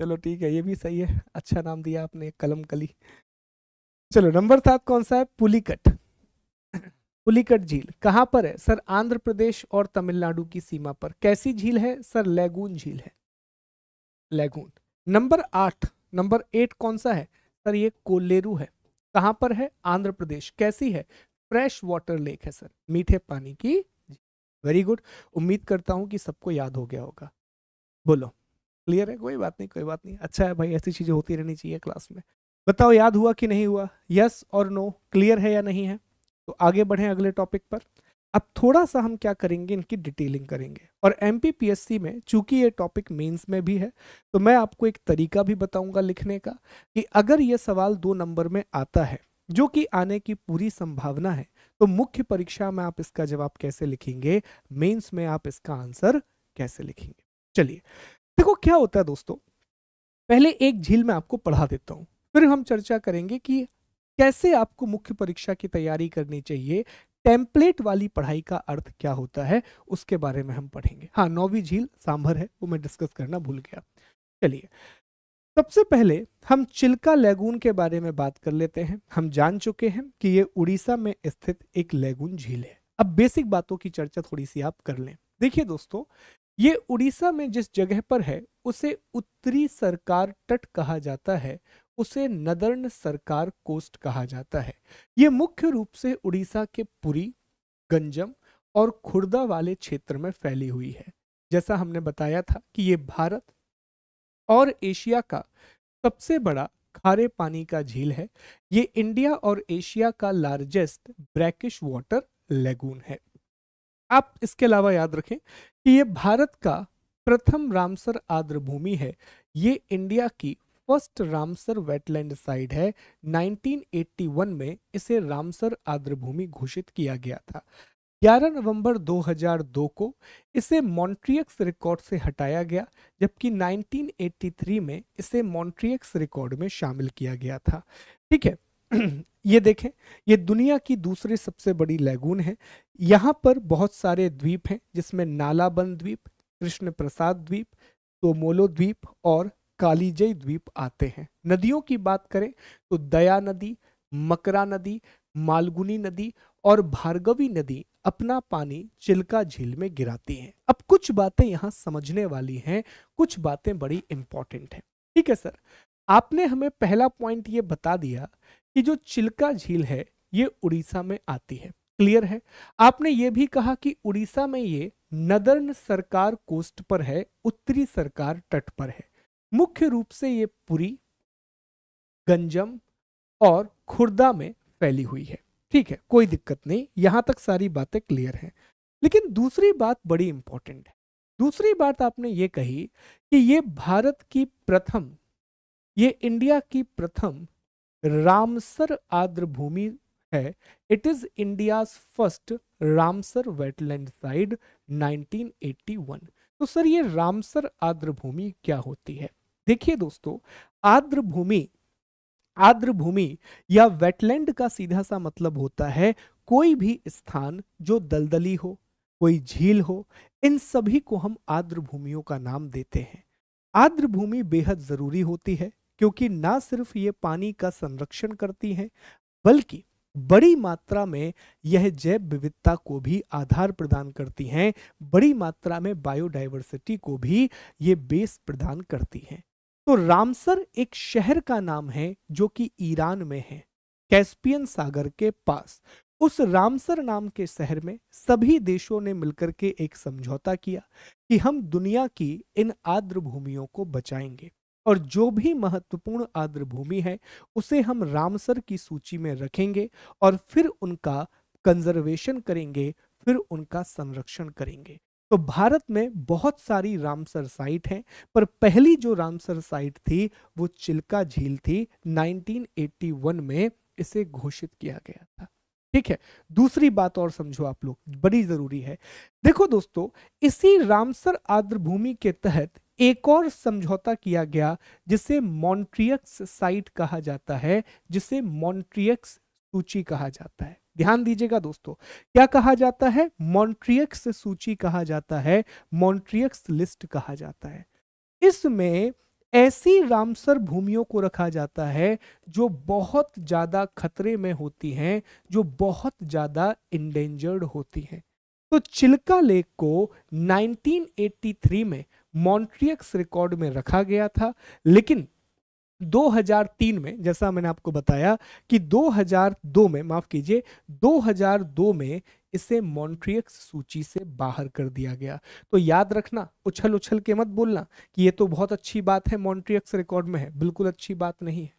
चलो ठीक है ये भी सही है अच्छा नाम दिया आपने कलम कली चलो नंबर सात कौन सा है पुलिकट पुलिकट झील कहाँ पर है सर आंध्र प्रदेश और तमिलनाडु की सीमा पर कैसी झील है सर लैगून झील है लैगून नंबर आठ नंबर एट कौन सा है सर ये कोलेरू है कहाँ पर है आंध्र प्रदेश कैसी है फ्रेश वाटर लेक है सर मीठे पानी की वेरी गुड उम्मीद करता हूं कि सबको याद हो गया होगा बोलो क्लियर है कोई बात नहीं कोई बात नहीं अच्छा है भाई ऐसी चीज़ें होती रहनी चाहिए क्लास में बताओ याद हुआ कि नहीं हुआ यस और नो क्लियर है या नहीं है तो आगे बढ़े अगले टॉपिक पर अब थोड़ा सा हम क्या करेंगे इनकी डिटेलिंग करेंगे और एम में चूंकि ये टॉपिक मेंस में भी है तो मैं आपको एक तरीका भी बताऊंगा लिखने का कि अगर ये सवाल दो नंबर में आता है जो कि आने की पूरी संभावना है तो मुख्य परीक्षा में आप इसका जवाब कैसे लिखेंगे मेंस में आप इसका आंसर कैसे लिखेंगे चलिए देखो क्या होता है दोस्तों पहले एक झील में आपको पढ़ा देता हूँ फिर हम चर्चा करेंगे कि कैसे आपको मुख्य परीक्षा की तैयारी करनी चाहिए टेम्पलेट वाली पढ़ाई का अर्थ क्या होता है उसके बारे में हम पढ़ेंगे हाँ नौवीं झील सांभर है वो मैं डिस्कस करना भूल गया चलिए सबसे पहले हम चिल्का लैगून के बारे में बात कर लेते हैं हम जान चुके हैं कि ये उड़ीसा में स्थित एक लैगून झील है अब बेसिक बातों की चर्चा थोड़ी सी आप कर लें देखिए दोस्तों ये उड़ीसा में जिस जगह पर है उसे उत्तरी सरकार तट कहा जाता है उसे नदर्न सरकार कोस्ट कहा जाता है ये मुख्य रूप से उड़ीसा के पुरी गंजम और खुर्दा वाले क्षेत्र में फैली हुई है जैसा हमने बताया था कि ये भारत और एशिया का सबसे बड़ा खारे पानी का झील है ये इंडिया और एशिया का लार्जेस्ट ब्रैकिश वाटर लेगून है आप इसके अलावा याद रखें कि ये भारत का प्रथम रामसर आर्द्र भूमि है ये इंडिया की फर्स्ट रामसर वेटलैंड साइट है 1981 में इसे रामसर आर्द्र भूमि घोषित किया गया था 11 नवंबर 2002 को इसे मॉन्ट्रियक्स रिकॉर्ड से हटाया गया जबकि 1983 में इसे मॉन्ट्रियक्स रिकॉर्ड में शामिल किया गया था ठीक है ये देखें ये दुनिया की दूसरी सबसे बड़ी लैगून है यहाँ पर बहुत सारे द्वीप हैं जिसमें नालाबंद द्वीप कृष्ण प्रसाद द्वीप तोमोलो द्वीप और कालीजय द्वीप आते हैं नदियों की बात करें तो दया नदी मकरा नदी मालगुनी नदी और भार्गवी नदी अपना पानी चिल्का झील में गिराती है अब कुछ बातें यहाँ समझने वाली हैं कुछ बातें बड़ी इंपॉर्टेंट हैं ठीक है सर आपने हमें पहला पॉइंट ये बता दिया कि जो चिल्का झील है ये उड़ीसा में आती है क्लियर है आपने ये भी कहा कि उड़ीसा में ये नदर्न सरकार कोस्ट पर है उत्तरी सरकार तट पर है मुख्य रूप से ये पुरी गंजम और खुर्दा में फैली हुई है ठीक है कोई दिक्कत नहीं यहां तक सारी बातें क्लियर हैं लेकिन दूसरी बात बड़ी इंपॉर्टेंट है दूसरी बात आपने ये कही कि ये भारत की प्रथम ये इंडिया की प्रथम रामसर आर्द्र भूमि है it is India first Ramsar wetland site 1981 तो सर ये रामसर आर्द्र भूमि क्या होती है देखिए दोस्तों आर्द्र भूमि आर्द्र भूमि या वेटलैंड का सीधा सा मतलब होता है कोई भी स्थान जो दलदली हो कोई झील हो इन सभी को हम आर्द्र भूमियों का नाम देते हैं आर्द्र भूमि बेहद जरूरी होती है क्योंकि ना सिर्फ ये पानी का संरक्षण करती है बल्कि बड़ी मात्रा में यह जैव विविधता को भी आधार प्रदान करती हैं बड़ी मात्रा में बायोडाइवर्सिटी को भी ये बेस प्रदान करती हैं तो रामसर एक शहर का नाम है जो कि ईरान में है कैस्पियन सागर के पास उस रामसर नाम के शहर में सभी देशों ने मिलकर के एक समझौता किया कि हम दुनिया की इन आर्द्र भूमियों को बचाएंगे और जो भी महत्वपूर्ण आर्द्र भूमि है उसे हम रामसर की सूची में रखेंगे और फिर उनका कंजर्वेशन करेंगे फिर उनका संरक्षण करेंगे तो भारत में बहुत सारी रामसर साइट हैं पर पहली जो रामसर साइट थी वो चिल्का झील थी 1981 में इसे घोषित किया गया था ठीक है दूसरी बात और समझो आप लोग बड़ी जरूरी है देखो दोस्तों इसी रामसर भूमि के तहत एक और समझौता किया गया जिसे मॉन्ट्रियक्स साइट कहा जाता है जिसे मॉन्ट्रियक्स सूची कहा जाता है ध्यान दीजिएगा दोस्तों क्या कहा जाता है मॉन्ट्रियक्स सूची कहा जाता है मॉन्ट्रियक्स लिस्ट कहा जाता है इसमें ऐसी रामसर भूमियों को रखा जाता है जो बहुत ज़्यादा खतरे में होती हैं जो बहुत ज़्यादा इंडेंजर्ड होती हैं तो चिल्का लेक को 1983 में मॉन्ट्रियक्स रिकॉर्ड में रखा गया था लेकिन 2003 में जैसा मैंने आपको बताया कि 2002 में माफ कीजिए 2002 में इसे मॉन्ट्रियक्स सूची से बाहर कर दिया गया तो याद रखना उछल उछल के मत बोलना कि ये तो बहुत अच्छी बात है मॉन्ट्रियक्स रिकॉर्ड में है बिल्कुल अच्छी बात नहीं है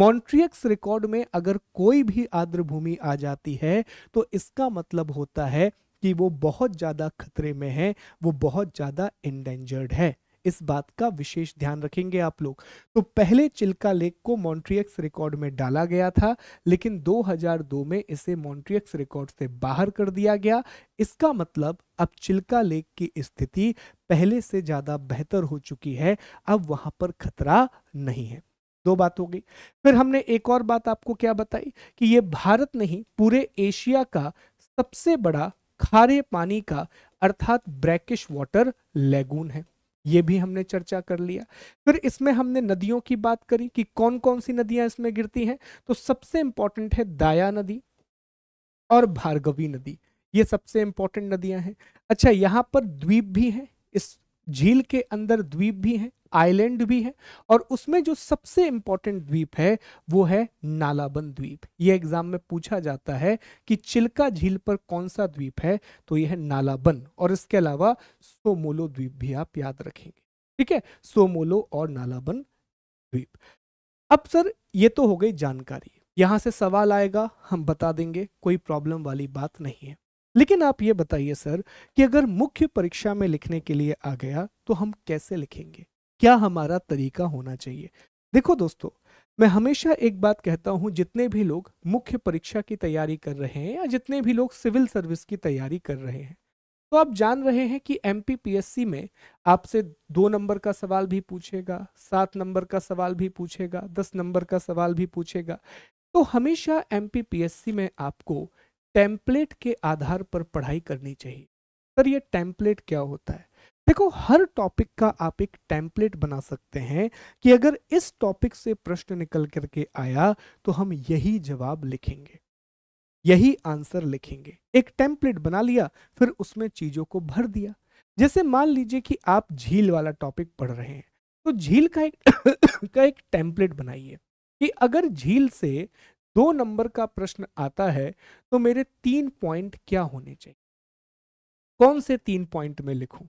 मॉन्ट्रियक्स रिकॉर्ड में अगर कोई भी आर्द्र भूमि आ जाती है तो इसका मतलब होता है कि वो बहुत ज़्यादा खतरे में है वो बहुत ज़्यादा इंडेंजर्ड है इस बात का विशेष ध्यान रखेंगे आप लोग तो पहले चिल्का लेक को मॉन्ट्रियक्स रिकॉर्ड में डाला गया था लेकिन 2002 में इसे मॉन्ट्रियक्स रिकॉर्ड से बाहर कर दिया गया इसका मतलब अब चिल्का लेक की स्थिति पहले से ज़्यादा बेहतर हो चुकी है अब वहां पर खतरा नहीं है दो बात हो गई फिर हमने एक और बात आपको क्या बताई कि ये भारत नहीं पूरे एशिया का सबसे बड़ा खारे पानी का अर्थात ब्रैकिश वाटर लेगून है ये भी हमने चर्चा कर लिया फिर इसमें हमने नदियों की बात करी कि कौन कौन सी नदियां इसमें गिरती हैं तो सबसे इंपॉर्टेंट है दाया नदी और भार्गवी नदी ये सबसे इंपॉर्टेंट नदियां हैं अच्छा यहाँ पर द्वीप भी हैं इस झील के अंदर द्वीप भी हैं आइलैंड भी है और उसमें जो सबसे इंपॉर्टेंट द्वीप है वो है नालाबंद द्वीप ये एग्जाम में पूछा जाता है कि चिल्का झील पर कौन सा द्वीप है तो यह है नालाबंद और इसके अलावा सोमोलो द्वीप भी आप याद रखेंगे ठीक है सोमोलो और नालाबन द्वीप अब सर ये तो हो गई जानकारी यहां से सवाल आएगा हम बता देंगे कोई प्रॉब्लम वाली बात नहीं है लेकिन आप ये बताइए सर कि अगर मुख्य परीक्षा में लिखने के लिए आ गया तो हम कैसे लिखेंगे क्या हमारा तरीका होना चाहिए देखो दोस्तों मैं हमेशा एक बात कहता हूँ जितने भी लोग मुख्य परीक्षा की तैयारी कर रहे हैं या जितने भी लोग सिविल सर्विस की तैयारी कर रहे हैं तो आप जान रहे हैं कि एम में आपसे दो नंबर का सवाल भी पूछेगा सात नंबर का सवाल भी पूछेगा दस नंबर का सवाल भी पूछेगा तो हमेशा एम में आपको टेम्पलेट के आधार पर पढ़ाई करनी चाहिए सर ये टेम्पलेट क्या होता है देखो हर टॉपिक का आप एक टेम्पलेट बना सकते हैं कि अगर इस टॉपिक से प्रश्न निकल करके आया तो हम यही जवाब लिखेंगे यही आंसर लिखेंगे एक टेम्पलेट बना लिया फिर उसमें चीजों को भर दिया जैसे मान लीजिए कि आप झील वाला टॉपिक पढ़ रहे हैं तो झील का एक का एक टेम्पलेट बनाइए कि अगर झील से दो नंबर का प्रश्न आता है तो मेरे तीन पॉइंट क्या होने चाहिए कौन से तीन पॉइंट में लिखूं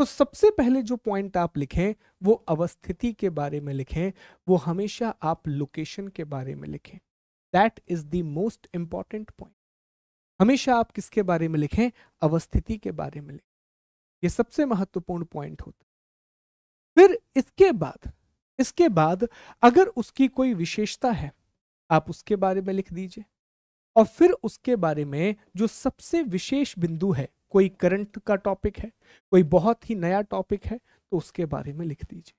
तो सबसे पहले जो पॉइंट आप लिखें वो अवस्थिति के बारे में लिखें वो हमेशा आप लोकेशन के बारे में लिखें that is the most important point हमेशा आप किसके बारे में लिखें अवस्थिति के बारे में लिखें ये सबसे महत्वपूर्ण पॉइंट होता है फिर इसके बाद इसके बाद अगर उसकी कोई विशेषता है आप उसके बारे में लिख दीजिए और फिर उसके बारे में जो सबसे विशेष बिंदु है कोई करंट का टॉपिक है कोई बहुत ही नया टॉपिक है तो उसके बारे में लिख दीजिए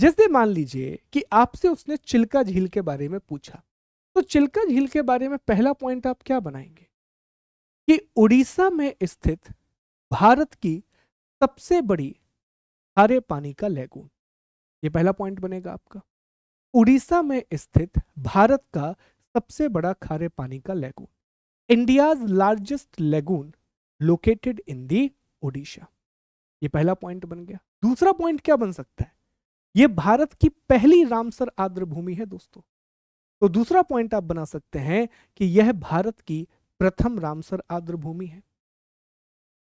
जैसे मान लीजिए कि आपसे उसने चिल्का झील के बारे में पूछा तो चिल्का झील के बारे में पहला पॉइंट आप क्या बनाएंगे कि उड़ीसा में स्थित भारत की सबसे बड़ी खारे पानी का लेगून ये पहला पॉइंट बनेगा आपका उड़ीसा में स्थित भारत का सबसे बड़ा खारे पानी का lagoon India's largest lagoon located in the Odisha ये पहला पॉइंट बन गया दूसरा पॉइंट क्या बन सकता है ये भारत की पहली रामसर आर्द्र भूमि है दोस्तों तो दूसरा पॉइंट आप बना सकते हैं कि यह भारत की प्रथम रामसर आर्द्र भूमि है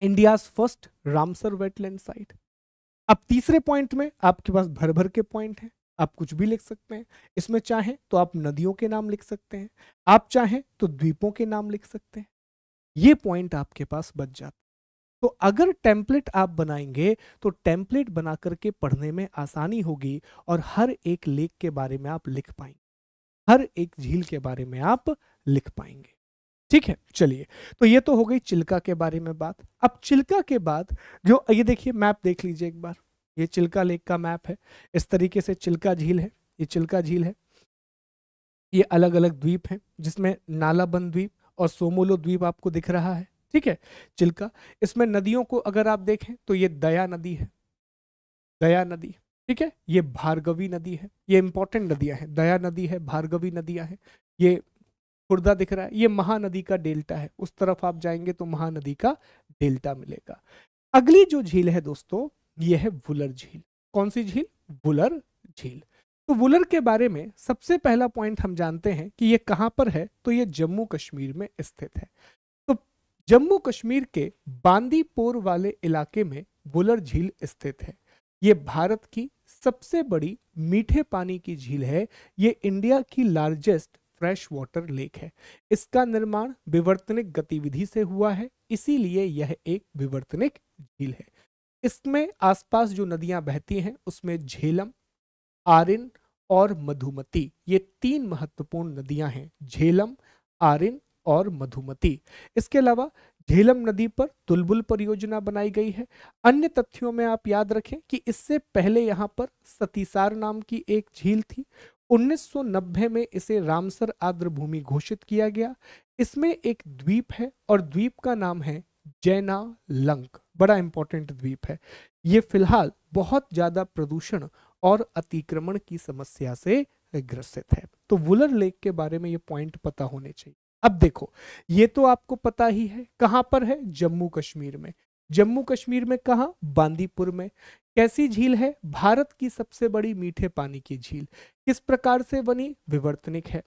India's first Ramsar wetland site अब तीसरे पॉइंट में आपके पास भर भर के पॉइंट हैं आप कुछ भी लिख सकते हैं इसमें चाहें तो आप नदियों के नाम लिख सकते हैं आप चाहें तो द्वीपों के नाम लिख सकते हैं ये पॉइंट आपके पास बच जाता तो अगर टेम्पलेट आप बनाएंगे तो टेम्पलेट बना करके पढ़ने में आसानी होगी और हर एक लेक के बारे में आप लिख पाएंगे हर एक झील के बारे में आप लिख पाएंगे ठीक है चलिए तो ये तो हो गई चिल्का के बारे में बात अब चिल्का के बाद जो ये देखिए मैप देख लीजिए एक बार ये चिल्का लेक का मैप है इस तरीके से चिल्का झील है ये चिल्का झील है ये अलग अलग द्वीप हैं जिसमें नालाबंद द्वीप और सोमोलो द्वीप आपको दिख रहा है ठीक है चिल्का इसमें नदियों को अगर आप देखें तो ये दया नदी है दया नदी ठीक है ये भार्गवी नदी है ये इंपॉर्टेंट नदियां हैं दया नदी है भार्गवी नदियां हैं ये खुर्दा दिख रहा है ये महानदी का डेल्टा है उस तरफ आप जाएंगे तो महानदी का डेल्टा मिलेगा अगली जो झील है दोस्तों यह है वुलर झील कौन सी झील वुलर झील तो वुलर के बारे में सबसे पहला पॉइंट हम जानते हैं कि ये कहाँ पर है तो ये जम्मू कश्मीर में स्थित है तो जम्मू कश्मीर के बांदीपोर वाले इलाके में वुलर झील स्थित है ये भारत की सबसे बड़ी मीठे पानी की झील है ये इंडिया की लार्जेस्ट फ्रेश वाटर लेक है इसका निर्माण विवर्तनिक गतिविधि से हुआ है इसीलिए यह एक विवर्तनिक झील है इसमें आसपास जो नदियां बहती हैं उसमें झेलम आरिन और मधुमती ये तीन महत्वपूर्ण नदियां हैं झेलम आरिन और मधुमती इसके अलावा झेलम नदी पर तुलबुल परियोजना बनाई गई है अन्य तथ्यों में आप याद रखें कि इससे पहले यहाँ पर सतीसार नाम की एक झील थी 1990 में इसे रामसर आर्द्र भूमि घोषित किया गया इसमें एक द्वीप है और द्वीप का नाम है जैना लंक बड़ा इंपॉर्टेंट द्वीप है ये फिलहाल बहुत ज़्यादा प्रदूषण और अतिक्रमण की समस्या से ग्रसित है तो वुलर लेक के बारे में ये पॉइंट पता होने चाहिए अब देखो ये तो आपको पता ही है कहाँ पर है जम्मू कश्मीर में जम्मू कश्मीर में कहा बांदीपुर में कैसी झील है भारत की सबसे बड़ी मीठे पानी की झील किस प्रकार से बनी विवर्तनिक है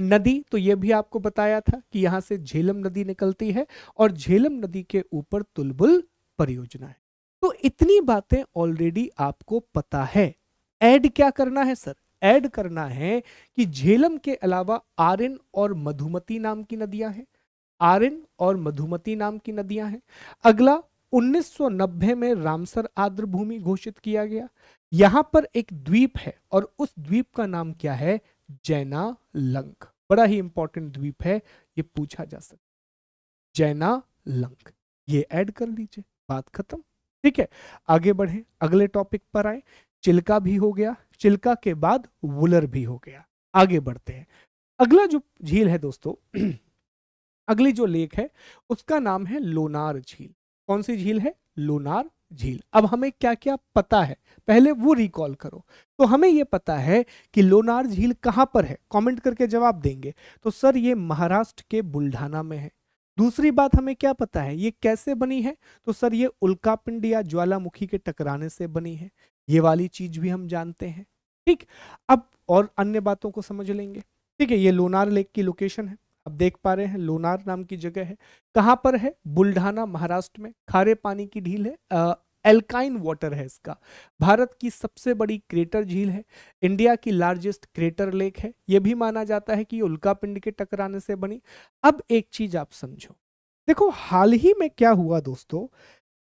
नदी तो यह भी आपको बताया था कि यहां से झेलम नदी निकलती है और झेलम नदी के ऊपर तुलबुल परियोजना है तो इतनी बातें ऑलरेडी आपको पता है ऐड क्या करना है सर ऐड करना है कि झेलम के अलावा आर्यन और मधुमती नाम की नदियां हैं आर्यन और मधुमती नाम की नदियां हैं अगला 1990 में रामसर आर्द्र भूमि घोषित किया गया यहां पर एक द्वीप है और उस द्वीप का नाम क्या है जैना लंक बड़ा ही इंपॉर्टेंट द्वीप है ये पूछा जा सकता जैना लंक ये ऐड कर लीजिए बात खत्म ठीक है आगे बढ़े अगले टॉपिक पर आए चिल्का भी हो गया चिल्का के बाद वुलर भी हो गया आगे बढ़ते हैं अगला जो झील है दोस्तों अगली जो लेक है उसका नाम है लोनार झील कौन सी झील है लोनार झील अब हमें क्या क्या पता है पहले वो रिकॉल करो तो हमें ये पता है कि लोनार झील कहाँ पर है कमेंट करके जवाब देंगे तो सर ये महाराष्ट्र के बुल्ढाना में है दूसरी बात हमें क्या पता है ये कैसे बनी है तो सर ये उल्कापिंड या ज्वालामुखी के टकराने से बनी है ये वाली चीज भी हम जानते हैं ठीक अब और अन्य बातों को समझ लेंगे ठीक है ये लोनार लेक की लोकेशन है आप देख पा रहे हैं लोनार नाम की जगह है कहाँ पर है बुल्ढाना महाराष्ट्र में खारे पानी की ढील है आ, एल्काइन वाटर है इसका भारत की सबसे बड़ी क्रेटर झील है इंडिया की लार्जेस्ट क्रेटर लेक है यह भी माना जाता है कि उल्का पिंड के टकराने से बनी अब एक चीज आप समझो देखो हाल ही में क्या हुआ दोस्तों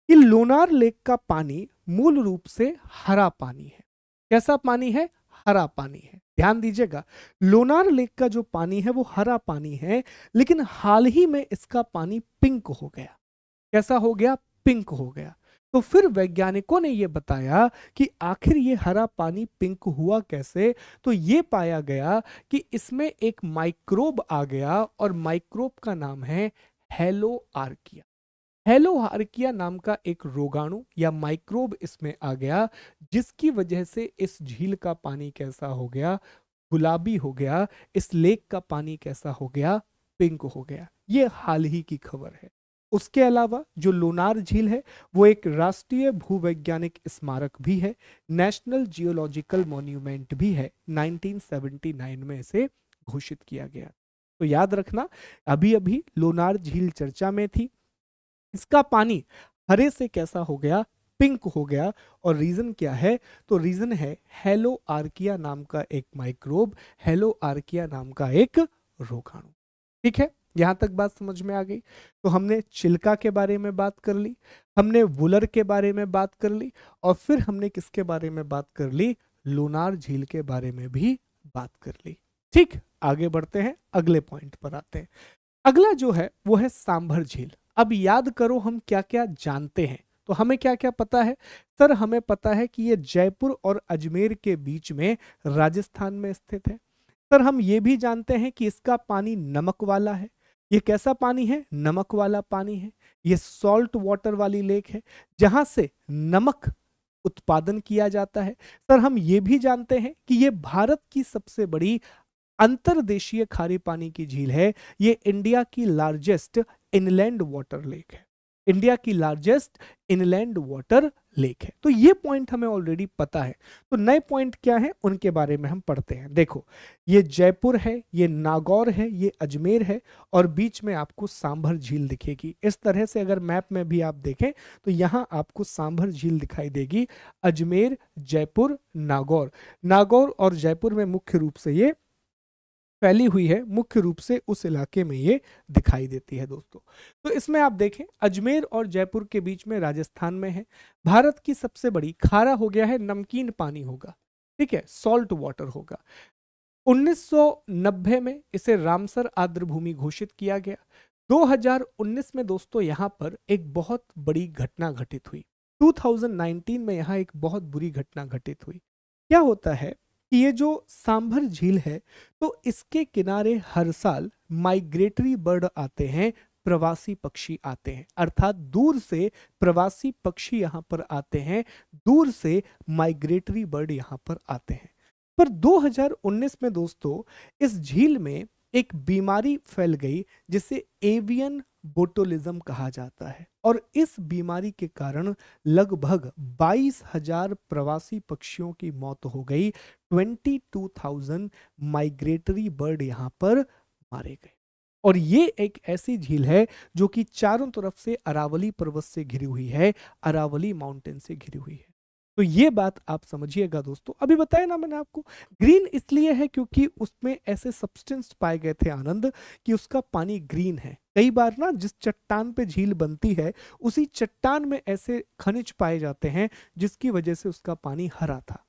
कि लोनार लेक का पानी मूल रूप से हरा पानी है कैसा पानी है हरा पानी है ध्यान दीजिएगा लोनार लेक का जो पानी है वो हरा पानी है लेकिन हाल ही में इसका पानी पिंक हो गया कैसा हो गया पिंक हो गया तो फिर वैज्ञानिकों ने यह बताया कि आखिर ये हरा पानी पिंक हुआ कैसे तो ये पाया गया कि इसमें एक माइक्रोब आ गया और माइक्रोब का नाम है हेलो आर्किया हेलो हार्किया नाम का एक रोगाणु या माइक्रोब इसमें आ गया जिसकी वजह से इस झील का पानी कैसा हो गया गुलाबी हो गया इस लेक का पानी कैसा हो गया पिंक हो गया ये हाल ही की खबर है उसके अलावा जो लोनार झील है वो एक राष्ट्रीय भूवैज्ञानिक स्मारक भी है नेशनल जियोलॉजिकल मॉन्यूमेंट भी है 1979 में इसे घोषित किया गया तो याद रखना अभी अभी लोनार झील चर्चा में थी इसका पानी हरे से कैसा हो गया पिंक हो गया और रीजन क्या है तो रीजन है हेलो आर्किया नाम का एक माइक्रोब हेलो आर्किया नाम का एक रोगाणु ठीक है यहां तक बात समझ में आ गई तो हमने चिल्का के बारे में बात कर ली हमने वुलर के बारे में बात कर ली और फिर हमने किसके बारे में बात कर ली लोनार झील के बारे में भी बात कर ली ठीक आगे बढ़ते हैं अगले पॉइंट पर आते हैं अगला जो है वो है सांभर झील अब याद करो हम क्या क्या जानते हैं तो हमें क्या क्या पता है सर हमें पता है कि ये जयपुर और अजमेर के बीच में राजस्थान में स्थित है सर हम ये भी जानते हैं कि इसका पानी नमक वाला है ये कैसा पानी है नमक वाला पानी है ये सॉल्ट वाटर वाली लेक है जहां से नमक उत्पादन किया जाता है सर हम ये भी जानते हैं कि ये भारत की सबसे बड़ी अंतरदेशीय खारे पानी की झील है ये इंडिया की लार्जेस्ट इनलैंड वाटर लेक है इंडिया की लार्जेस्ट इनलैंड वाटर लेक है तो ये पॉइंट हमें ऑलरेडी पता है तो नए पॉइंट क्या है उनके बारे में हम पढ़ते हैं देखो ये जयपुर है ये नागौर है ये अजमेर है और बीच में आपको सांभर झील दिखेगी इस तरह से अगर मैप में भी आप देखें तो यहाँ आपको सांभर झील दिखाई देगी अजमेर जयपुर नागौर नागौर और जयपुर में मुख्य रूप से ये फैली हुई है मुख्य रूप से उस इलाके में ये दिखाई देती है दोस्तों तो इसमें आप देखें अजमेर और जयपुर के बीच में राजस्थान में है भारत की सबसे बड़ी खारा हो गया है नमकीन पानी होगा ठीक है सॉल्ट वाटर होगा 1990 में इसे रामसर भूमि घोषित किया गया 2019 में दोस्तों यहाँ पर एक बहुत बड़ी घटना घटित हुई 2019 में यहाँ एक बहुत बुरी घटना घटित हुई क्या होता है कि ये जो सांभर झील है तो इसके किनारे हर साल माइग्रेटरी बर्ड आते हैं प्रवासी पक्षी आते हैं अर्थात दूर से प्रवासी पक्षी यहाँ पर आते हैं दूर से माइग्रेटरी बर्ड यहाँ पर आते हैं पर 2019 में दोस्तों इस झील में एक बीमारी फैल गई जिसे एवियन बोटोलिज्म कहा जाता है और इस बीमारी के कारण लगभग 22,000 प्रवासी पक्षियों की मौत हो गई 22,000 माइग्रेटरी बर्ड यहां पर मारे गए और ये एक ऐसी झील है जो कि चारों तरफ से अरावली पर्वत से घिरी हुई है अरावली माउंटेन से घिरी हुई है तो ये बात आप समझिएगा दोस्तों अभी बताया ना मैंने आपको ग्रीन इसलिए है क्योंकि उसमें ऐसे सब्सटेंस पाए गए थे आनंद कि उसका पानी ग्रीन है कई बार ना जिस चट्टान पे झील बनती है उसी चट्टान में ऐसे खनिज पाए जाते हैं जिसकी वजह से उसका पानी हरा था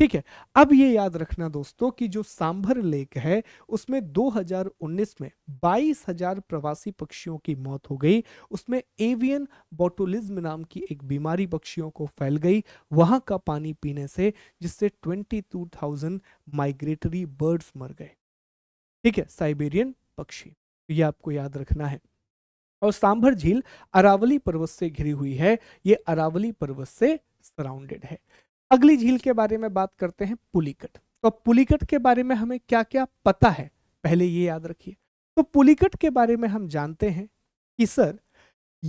ठीक है अब ये याद रखना दोस्तों कि जो सांभर लेक है उसमें 2019 में 22,000 प्रवासी पक्षियों की मौत हो गई उसमें एवियन बोटोलिज्म नाम की एक बीमारी पक्षियों को फैल गई वहां का पानी पीने से जिससे 22,000 माइग्रेटरी बर्ड्स मर गए ठीक है साइबेरियन पक्षी तो ये आपको याद रखना है और सांभर झील अरावली पर्वत से घिरी हुई है ये अरावली पर्वत से सराउंडेड है अगली झील के बारे में बात करते हैं पुलिकट तो पुलिकट के बारे में हमें क्या क्या पता है पहले ये याद रखिए तो पुलिकट के बारे में हम जानते हैं कि सर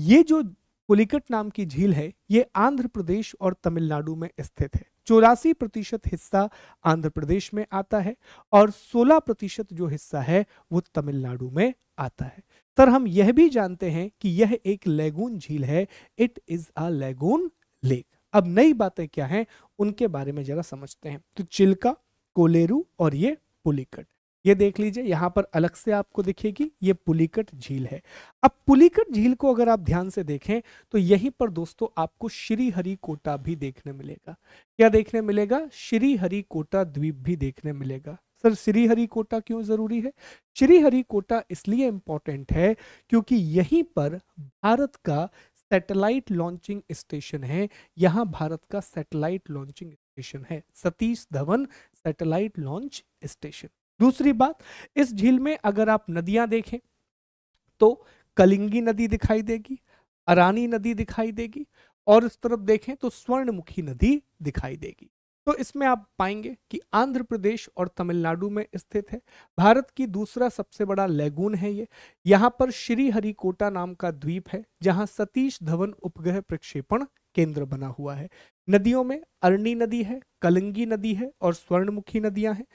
ये जो पुलिकट नाम की झील है ये आंध्र प्रदेश और तमिलनाडु में स्थित है चौरासी प्रतिशत हिस्सा आंध्र प्रदेश में आता है और 16 प्रतिशत जो हिस्सा है वो तमिलनाडु में आता है सर हम यह भी जानते हैं कि यह एक लेगून झील है it is a lagoon lake अब नई बातें क्या हैं उनके बारे में जरा समझते हैं तो चिल्का कोलेरू और ये पुलिकट ये देख लीजिए यहाँ पर अलग से आपको दिखेगी ये पुलिकट झील है अब पुलिकट झील को अगर आप ध्यान से देखें तो यहीं पर दोस्तों आपको श्रीहरि कोटा भी देखने मिलेगा क्या देखने मिलेगा श्रीहरि कोटा द्वीप भी देखने मिलेगा सर कोटा क्यों जरूरी है कोटा इसलिए इंपॉर्टेंट है क्योंकि यहीं पर भारत का सैटेलाइट लॉन्चिंग स्टेशन है यहाँ भारत का सैटेलाइट लॉन्चिंग स्टेशन है Satish Dhawan satellite launch station दूसरी बात इस झील में अगर आप नदियां देखें तो कलिंगी नदी दिखाई देगी अरानी नदी दिखाई देगी और इस तरफ देखें तो स्वर्णमुखी नदी दिखाई देगी तो इसमें आप पाएंगे कि आंध्र प्रदेश और तमिलनाडु में स्थित है भारत की दूसरा सबसे बड़ा लैगून है ये यहाँ पर श्रीहरिकोटा नाम का द्वीप है जहाँ सतीश धवन उपग्रह प्रक्षेपण केंद्र बना हुआ है नदियों में अरणी नदी है कलंगी नदी है और स्वर्णमुखी नदियां हैं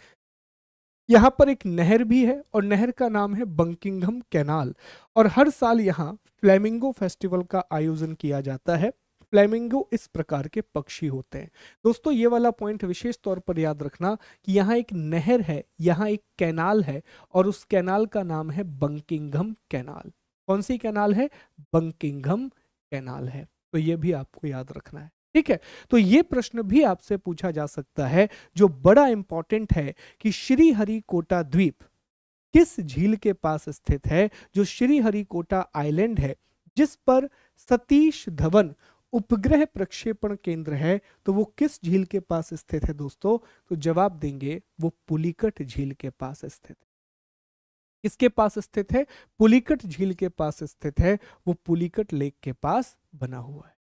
यहाँ पर एक नहर भी है और नहर का नाम है बंकिंगम कैनाल और हर साल यहाँ फ्लेमिंगो फेस्टिवल का आयोजन किया जाता है फ्लेमिंगो इस प्रकार के पक्षी होते हैं दोस्तों ये वाला पॉइंट विशेष तौर पर याद रखना कि यहाँ एक नहर है यहाँ एक कैनाल है और उस कैनाल का नाम है बंकिंगम कैनाल कौन सी कैनाल है बंकिंगम कैनाल है तो ये भी आपको याद रखना है ठीक है तो ये प्रश्न भी आपसे पूछा जा सकता है जो बड़ा इंपॉर्टेंट है कि श्रीहरिकोटा द्वीप किस झील के पास स्थित है जो श्रीहरिकोटा आइलैंड है जिस पर सतीश धवन उपग्रह प्रक्षेपण केंद्र है तो वो किस झील के पास स्थित है दोस्तों तो जवाब देंगे वो पुलिकट झील के पास स्थित किसके पास स्थित है पुलिकट झील के पास स्थित है वो पुलिकट लेक के पास बना हुआ है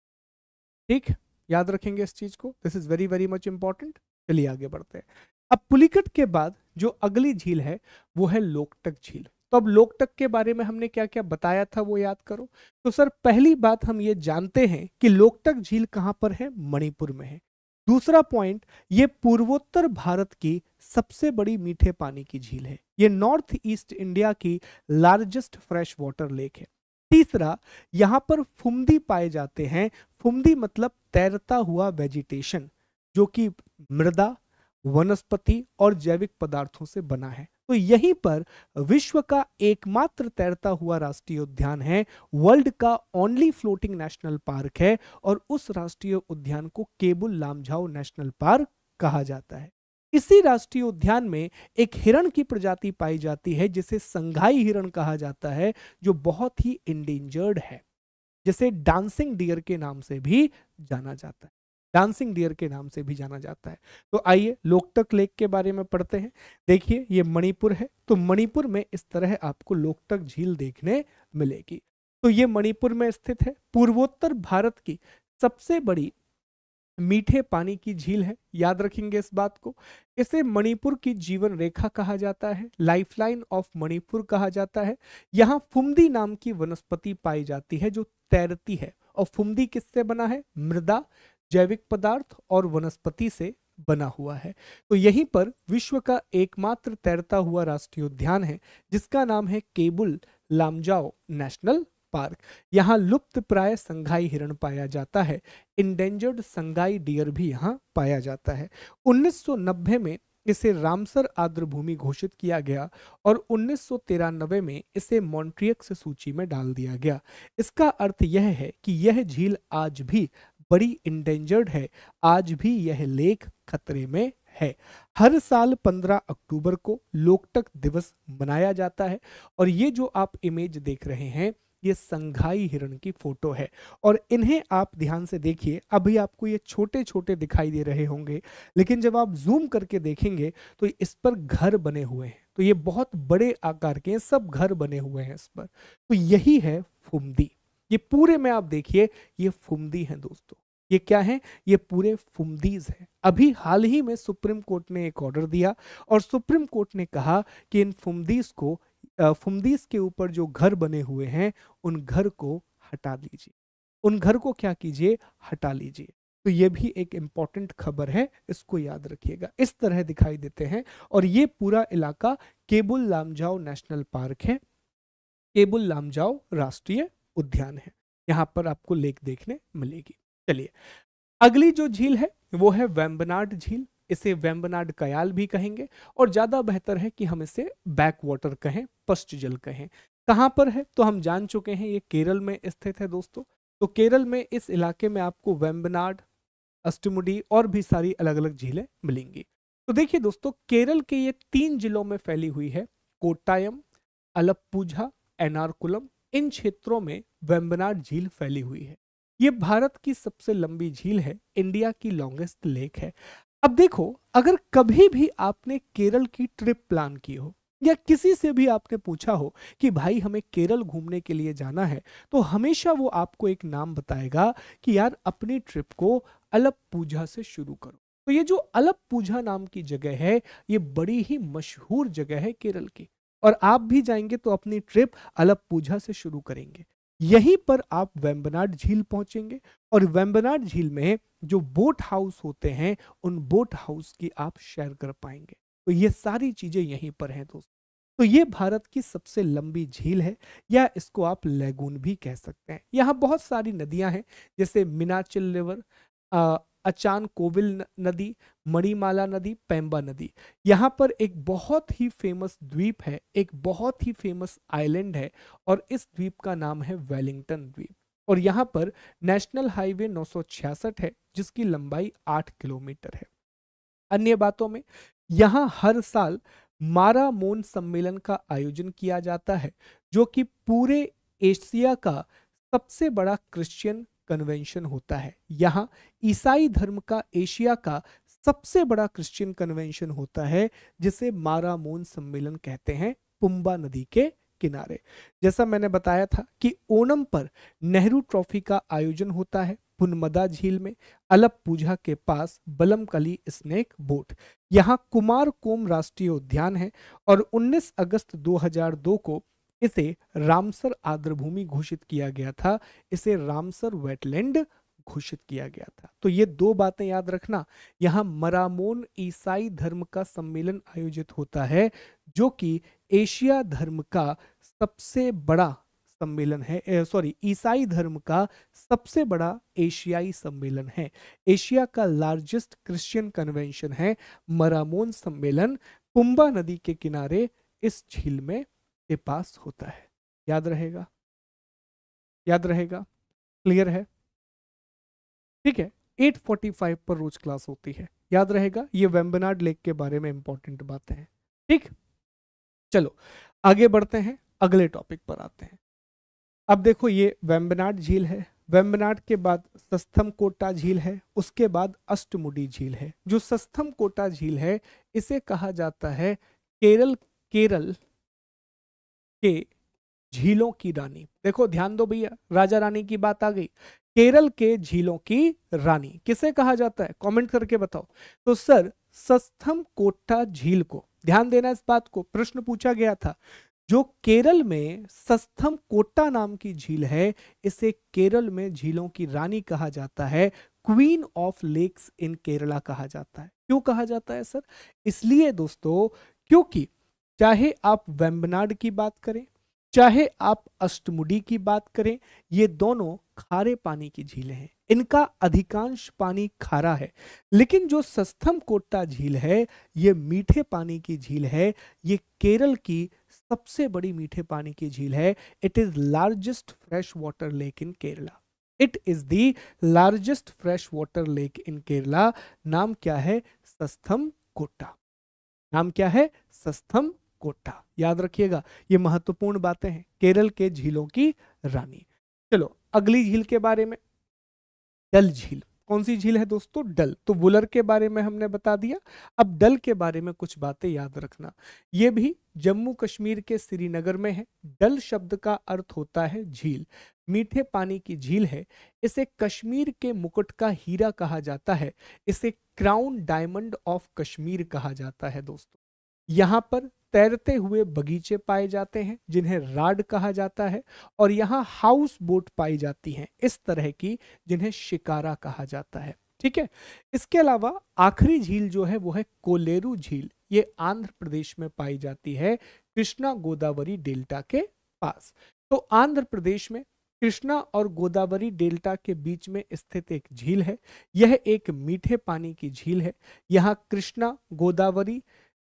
ठीक याद रखेंगे इस चीज को this is very very much important चलिए आगे बढ़ते हैं अब पुलिकट के बाद जो अगली झील है वो है लोकटक झील तो अब लोकटक के बारे में हमने क्या क्या बताया था वो याद करो तो सर पहली बात हम ये जानते हैं कि लोकटक झील कहाँ पर है मणिपुर में है दूसरा पॉइंट ये पूर्वोत्तर भारत की सबसे बड़ी मीठे पानी की झील है ये नॉर्थ ईस्ट इंडिया की लार्जेस्ट फ्रेश वाटर लेक है तीसरा यहाँ पर फुमदी पाए जाते हैं फुमदी मतलब तैरता हुआ वेजिटेशन जो कि मृदा वनस्पति और जैविक पदार्थों से बना है तो यहीं पर विश्व का एकमात्र तैरता हुआ राष्ट्रीय उद्यान है वर्ल्ड का ओनली फ्लोटिंग नेशनल पार्क है और उस राष्ट्रीय उद्यान को केबुल लामझाओ नेशनल पार्क कहा जाता है इसी राष्ट्रीय उद्यान में एक हिरण की प्रजाति पाई जाती है जिसे संघाई हिरण कहा जाता है जो बहुत ही इंडेंजर्ड है जिसे डांसिंग डियर के नाम से भी जाना जाता है डांसिंग डियर के नाम से भी जाना जाता है तो आइए लोकटक लेक के बारे में पढ़ते हैं देखिए ये मणिपुर है तो मणिपुर में इस तरह आपको लोकटक झील देखने मिलेगी तो ये मणिपुर में स्थित है पूर्वोत्तर भारत की सबसे बड़ी मीठे पानी की झील है याद रखेंगे इस बात को इसे मणिपुर की जीवन रेखा कहा जाता है लाइफलाइन ऑफ मणिपुर कहा जाता है यहाँ फुमदी नाम की वनस्पति पाई जाती है जो तैरती है और फुमदी किससे बना है मृदा जैविक पदार्थ और वनस्पति से बना हुआ है तो यहीं पर विश्व का एकमात्र तैरता हुआ राष्ट्रीय उद्यान है जिसका नाम है केबुल लामजाओ नेशनल पार्क यहाँ लुप्त प्राय संघाई हिरण पाया जाता है इंडेंजर्ड संघाई डियर भी यहाँ पाया जाता है 1990 में इसे रामसर भूमि घोषित किया गया और उन्नीस में इसे मॉन्ट्रियक्स सूची में डाल दिया गया इसका अर्थ यह है कि यह झील आज भी बड़ी इंडेंजर्ड है आज भी यह लेख खतरे में है हर साल 15 अक्टूबर को लोकटक दिवस मनाया जाता है और ये जो आप इमेज देख रहे हैं ये संघाई हिरण की फोटो है और इन्हें आप ध्यान से देखिए अभी आपको ये छोटे छोटे दिखाई दे रहे होंगे लेकिन जब आप जूम करके देखेंगे तो इस पर घर बने हुए हैं तो ये बहुत बड़े आकार के सब घर बने हुए हैं इस पर तो यही है फुमदी ये पूरे में आप देखिए ये फुमदी है दोस्तों ये क्या है ये पूरे फुमदीज है अभी हाल ही में सुप्रीम कोर्ट ने एक ऑर्डर दिया और सुप्रीम कोर्ट ने कहा कि इन फुमदीज को फुमदीज के ऊपर जो घर बने हुए हैं उन घर को हटा लीजिए उन घर को क्या कीजिए हटा लीजिए तो ये भी एक इम्पॉर्टेंट खबर है इसको याद रखिएगा इस तरह दिखाई देते हैं और ये पूरा इलाका केबुल लामजाओ नेशनल पार्क है केबुल लामजाओ राष्ट्रीय उद्यान है यहाँ पर आपको लेक देखने मिलेगी चलिए अगली जो झील है वो है वेम्बनाड झील इसे वेम्बनाड कयाल भी कहेंगे और ज़्यादा बेहतर है कि हम इसे बैक वाटर कहें पश्च जल कहें कहाँ पर है तो हम जान चुके हैं ये केरल में स्थित है दोस्तों तो केरल में इस इलाके में आपको वेम्बनाड अष्टमुडी और भी सारी अलग अलग झीलें मिलेंगी तो देखिए दोस्तों केरल के ये तीन जिलों में फैली हुई है कोटायम अलप्पूझा एनारकुलम इन क्षेत्रों में वेम्बनाड झील फैली हुई है ये भारत की सबसे लंबी झील है इंडिया की लॉन्गेस्ट लेक है अब देखो अगर कभी भी आपने केरल की ट्रिप प्लान की हो या किसी से भी आपने पूछा हो कि भाई हमें केरल घूमने के लिए जाना है तो हमेशा वो आपको एक नाम बताएगा कि यार अपनी ट्रिप को अलप पूजा से शुरू करो तो ये जो अलप पूजा नाम की जगह है ये बड़ी ही मशहूर जगह है केरल की और आप भी जाएंगे तो अपनी ट्रिप अलप पूजा से शुरू करेंगे यहीं पर आप वेम्बनाड झील पहुंचेंगे और वेम्बनाड झील में जो बोट हाउस होते हैं उन बोट हाउस की आप शेयर कर पाएंगे तो ये सारी चीजें यहीं पर हैं दोस्तों तो ये भारत की सबसे लंबी झील है या इसको आप लेगून भी कह सकते हैं यहाँ बहुत सारी नदियां हैं जैसे मीनाचिल रिवर अचान कोविल नदी मणिमाला नदी पैम्बा नदी यहाँ पर एक बहुत ही फेमस द्वीप है एक बहुत ही फेमस आइलैंड है और इस द्वीप का नाम है वेलिंगटन द्वीप और यहाँ पर नेशनल हाईवे 966 है जिसकी लंबाई 8 किलोमीटर है अन्य बातों में यहाँ हर साल मारा मोन सम्मेलन का आयोजन किया जाता है जो कि पूरे एशिया का सबसे बड़ा क्रिश्चियन कन्वेंशन होता है यहाँ ईसाई धर्म का एशिया का सबसे बड़ा क्रिश्चियन कन्वेंशन होता है जिसे मारामोन सम्मेलन कहते हैं पुम्बा नदी के किनारे जैसा मैंने बताया था कि ओणम पर नेहरू ट्रॉफी का आयोजन होता है पुनमदा झील में अलप पूजा के पास बलमकली स्नेक बोट यहाँ कुमार कोम राष्ट्रीय उद्यान है और 19 अगस्त 2002 को इसे रामसर आर्द्रभूमि घोषित किया गया था इसे रामसर वेटलैंड घोषित किया गया था तो ये दो बातें याद रखना यहाँ मरामोन ईसाई धर्म का सम्मेलन आयोजित होता है जो कि एशिया धर्म का सबसे बड़ा सम्मेलन है सॉरी ईसाई धर्म का सबसे बड़ा एशियाई सम्मेलन है एशिया का लार्जेस्ट क्रिश्चियन कन्वेंशन है मरामोन सम्मेलन कुंबा नदी के किनारे इस झील में के पास होता है याद रहेगा याद रहेगा क्लियर है ठीक है 8:45 पर रोज क्लास होती है याद रहेगा ये वेम्बनाड लेक के बारे में इंपॉर्टेंट बातें हैं ठीक चलो आगे बढ़ते हैं अगले टॉपिक पर आते हैं अब देखो ये वेम्बनाड झील है वेम्बनाड के बाद सस्थम कोटा झील है उसके बाद अष्टमुडी झील है जो सस्थम कोटा झील है इसे कहा जाता है केरल केरल के झीलों की रानी देखो ध्यान दो भैया राजा रानी की बात आ गई केरल के झीलों की रानी किसे कहा जाता है कमेंट करके बताओ तो सर सस्थम कोटा झील को ध्यान देना इस बात को प्रश्न पूछा गया था जो केरल में सस्थम कोटा नाम की झील है इसे केरल में झीलों की रानी कहा जाता है queen of lakes in Kerala कहा जाता है क्यों कहा जाता है सर इसलिए दोस्तों क्योंकि चाहे आप वेम्बनाड की बात करें चाहे आप अष्टमुडी की बात करें ये दोनों खारे पानी की झीलें हैं इनका अधिकांश पानी खारा है लेकिन जो सस्थम कोट्टा झील है ये मीठे पानी की झील है ये केरल की सबसे बड़ी मीठे पानी की झील है it is largest fresh water lake in Kerala it is the largest fresh water lake in Kerala नाम क्या है सस्थम कोट्टा नाम क्या है सस्थम कोटा याद रखिएगा ये महत्वपूर्ण बातें हैं केरल के झीलों की रानी चलो अगली झील के बारे में डल झील कौन सी झील है दोस्तों डल तो वुलर के बारे में हमने बता दिया अब डल के बारे में कुछ बातें याद रखना ये भी जम्मू कश्मीर के श्रीनगर में है डल शब्द का अर्थ होता है झील मीठे पानी की झील है इसे कश्मीर के मुकुट का हीरा कहा जाता है इसे क्राउन डायमंड ऑफ कश्मीर कहा जाता है दोस्तों यहाँ पर तैरते हुए बगीचे पाए जाते हैं जिन्हें राड कहा जाता है और यहाँ हाउस बोट पाई जाती हैं इस तरह की जिन्हें शिकारा कहा जाता है ठीक है इसके अलावा आखिरी झील जो है वो है कोलेरू झील ये आंध्र प्रदेश में पाई जाती है कृष्णा गोदावरी डेल्टा के पास तो आंध्र प्रदेश में कृष्णा और गोदावरी डेल्टा के बीच में स्थित एक झील है यह एक मीठे पानी की झील है यहाँ कृष्णा गोदावरी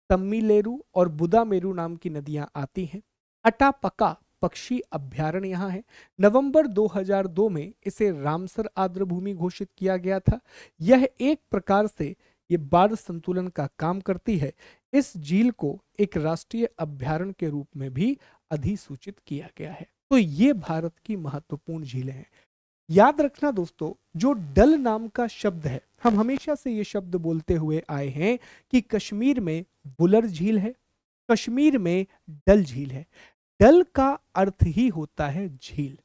तम्मीलेरू और बुदामेरू नाम की नदियां आती हैं अटापका पक्षी अभ्यारण यहाँ है नवंबर 2002 में इसे रामसर आर्द्र भूमि घोषित किया गया था यह एक प्रकार से ये बाढ़ संतुलन का काम करती है इस झील को एक राष्ट्रीय अभ्यारण के रूप में भी अधिसूचित किया गया है तो ये भारत की महत्वपूर्ण झीलें हैं याद रखना दोस्तों जो डल नाम का शब्द है हम हमेशा से ये शब्द बोलते हुए आए हैं कि कश्मीर में बुलर झील है कश्मीर में डल झील है डल का अर्थ ही होता है झील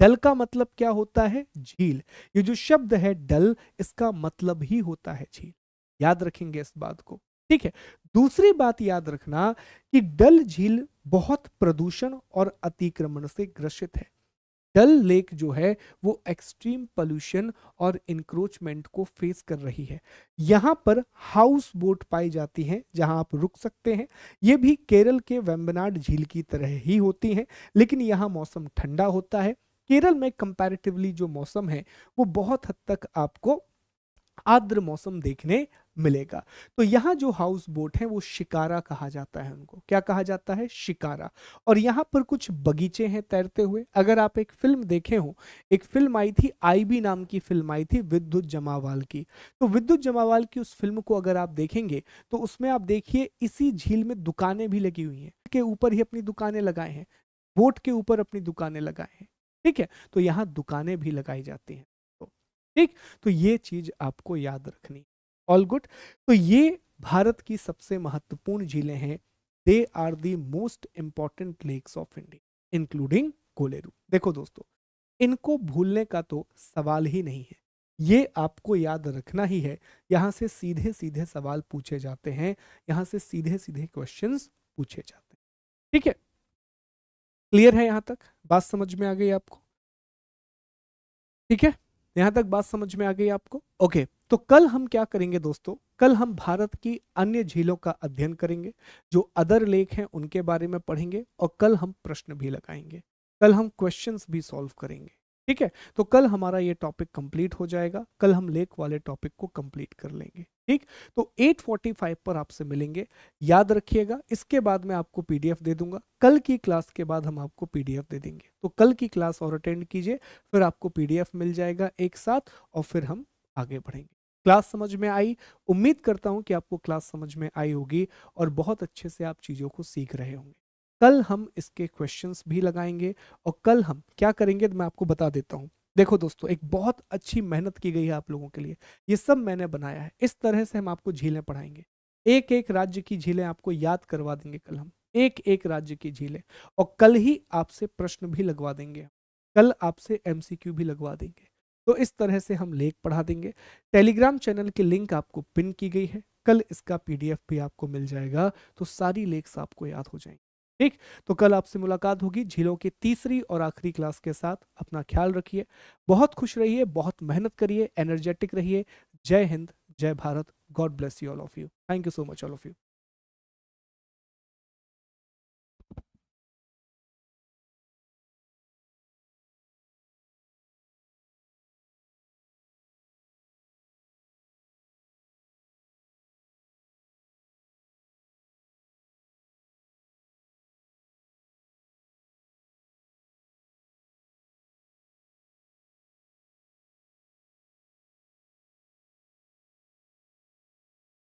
डल का मतलब क्या होता है झील ये जो शब्द है डल इसका मतलब ही होता है झील याद रखेंगे इस बात को ठीक है दूसरी बात याद रखना कि डल झील बहुत प्रदूषण और अतिक्रमण से ग्रसित है डल लेक जो है वो एक्सट्रीम पोल्यूशन और इंक्रोचमेंट को फेस कर रही है यहाँ पर हाउस बोट पाई जाती हैं जहाँ आप रुक सकते हैं ये भी केरल के वेम्बनाड झील की तरह ही होती हैं लेकिन यहाँ मौसम ठंडा होता है केरल में कंपैरेटिवली जो मौसम है वो बहुत हद तक आपको आर्द्र मौसम देखने मिलेगा तो यहाँ जो हाउस बोट है वो शिकारा कहा जाता है उनको क्या कहा जाता है शिकारा और यहाँ पर कुछ बगीचे हैं तैरते हुए अगर आप एक फिल्म देखे हो एक फिल्म आई थी आईबी नाम की फिल्म आई थी विद्युत जमावाल की तो विद्युत जमावाल की उस फिल्म को अगर आप देखेंगे तो उसमें आप देखिए इसी झील में दुकानें भी लगी हुई है के ऊपर ही अपनी दुकानें लगाए हैं बोट के ऊपर अपनी दुकानें लगाए हैं ठीक है तो यहाँ दुकानें भी लगाई जाती हैं तो, ठीक तो ये चीज आपको याद रखनी ऑल गुड तो ये भारत की सबसे महत्वपूर्ण झीलें हैं they are the most important lakes of India including Kolleru देखो दोस्तों इनको भूलने का तो सवाल ही नहीं है ये आपको याद रखना ही है यहाँ से सीधे सीधे सवाल पूछे जाते हैं यहाँ से सीधे सीधे क्वेश्चंस पूछे जाते हैं ठीक है क्लियर है यहाँ तक बात समझ में आ गई आपको ठीक है यहाँ तक बात समझ में आ गई आपको ओके तो कल हम क्या करेंगे दोस्तों कल हम भारत की अन्य झीलों का अध्ययन करेंगे जो अदर लेक हैं उनके बारे में पढ़ेंगे और कल हम प्रश्न भी लगाएंगे कल हम क्वेश्चंस भी सॉल्व करेंगे ठीक है तो कल हमारा ये टॉपिक कंप्लीट हो जाएगा कल हम लेक वाले टॉपिक को कंप्लीट कर लेंगे ठीक तो 8:45 पर आपसे मिलेंगे याद रखिएगा इसके बाद मैं आपको पीडीएफ दे दूंगा कल की क्लास के बाद हम आपको पीडीएफ दे देंगे तो कल की क्लास और अटेंड कीजिए फिर आपको पीडीएफ मिल जाएगा एक साथ और फिर हम आगे बढ़ेंगे क्लास समझ में आई उम्मीद करता हूँ कि आपको क्लास समझ में आई होगी और बहुत अच्छे से आप चीज़ों को सीख रहे होंगे कल हम इसके क्वेश्चंस भी लगाएंगे और कल हम क्या करेंगे तो मैं आपको बता देता हूँ देखो दोस्तों एक बहुत अच्छी मेहनत की गई है आप लोगों के लिए ये सब मैंने बनाया है इस तरह से हम आपको झीलें पढ़ाएंगे एक एक राज्य की झीलें आपको याद करवा देंगे कल हम एक एक राज्य की झीलें और कल ही आपसे प्रश्न भी लगवा देंगे कल आपसे एमसीक्यू भी लगवा देंगे तो इस तरह से हम लेख पढ़ा देंगे टेलीग्राम चैनल की लिंक आपको पिन की गई है कल इसका पीडीएफ भी आपको मिल जाएगा तो सारी लेख्स आपको याद हो जाएंगे ठीक तो कल आपसे मुलाकात होगी झीलों की तीसरी और आखिरी क्लास के साथ अपना ख्याल रखिए बहुत खुश रहिए बहुत मेहनत करिए एनर्जेटिक रहिए जय हिंद जय Bharat God bless you all of you thank you so much all of you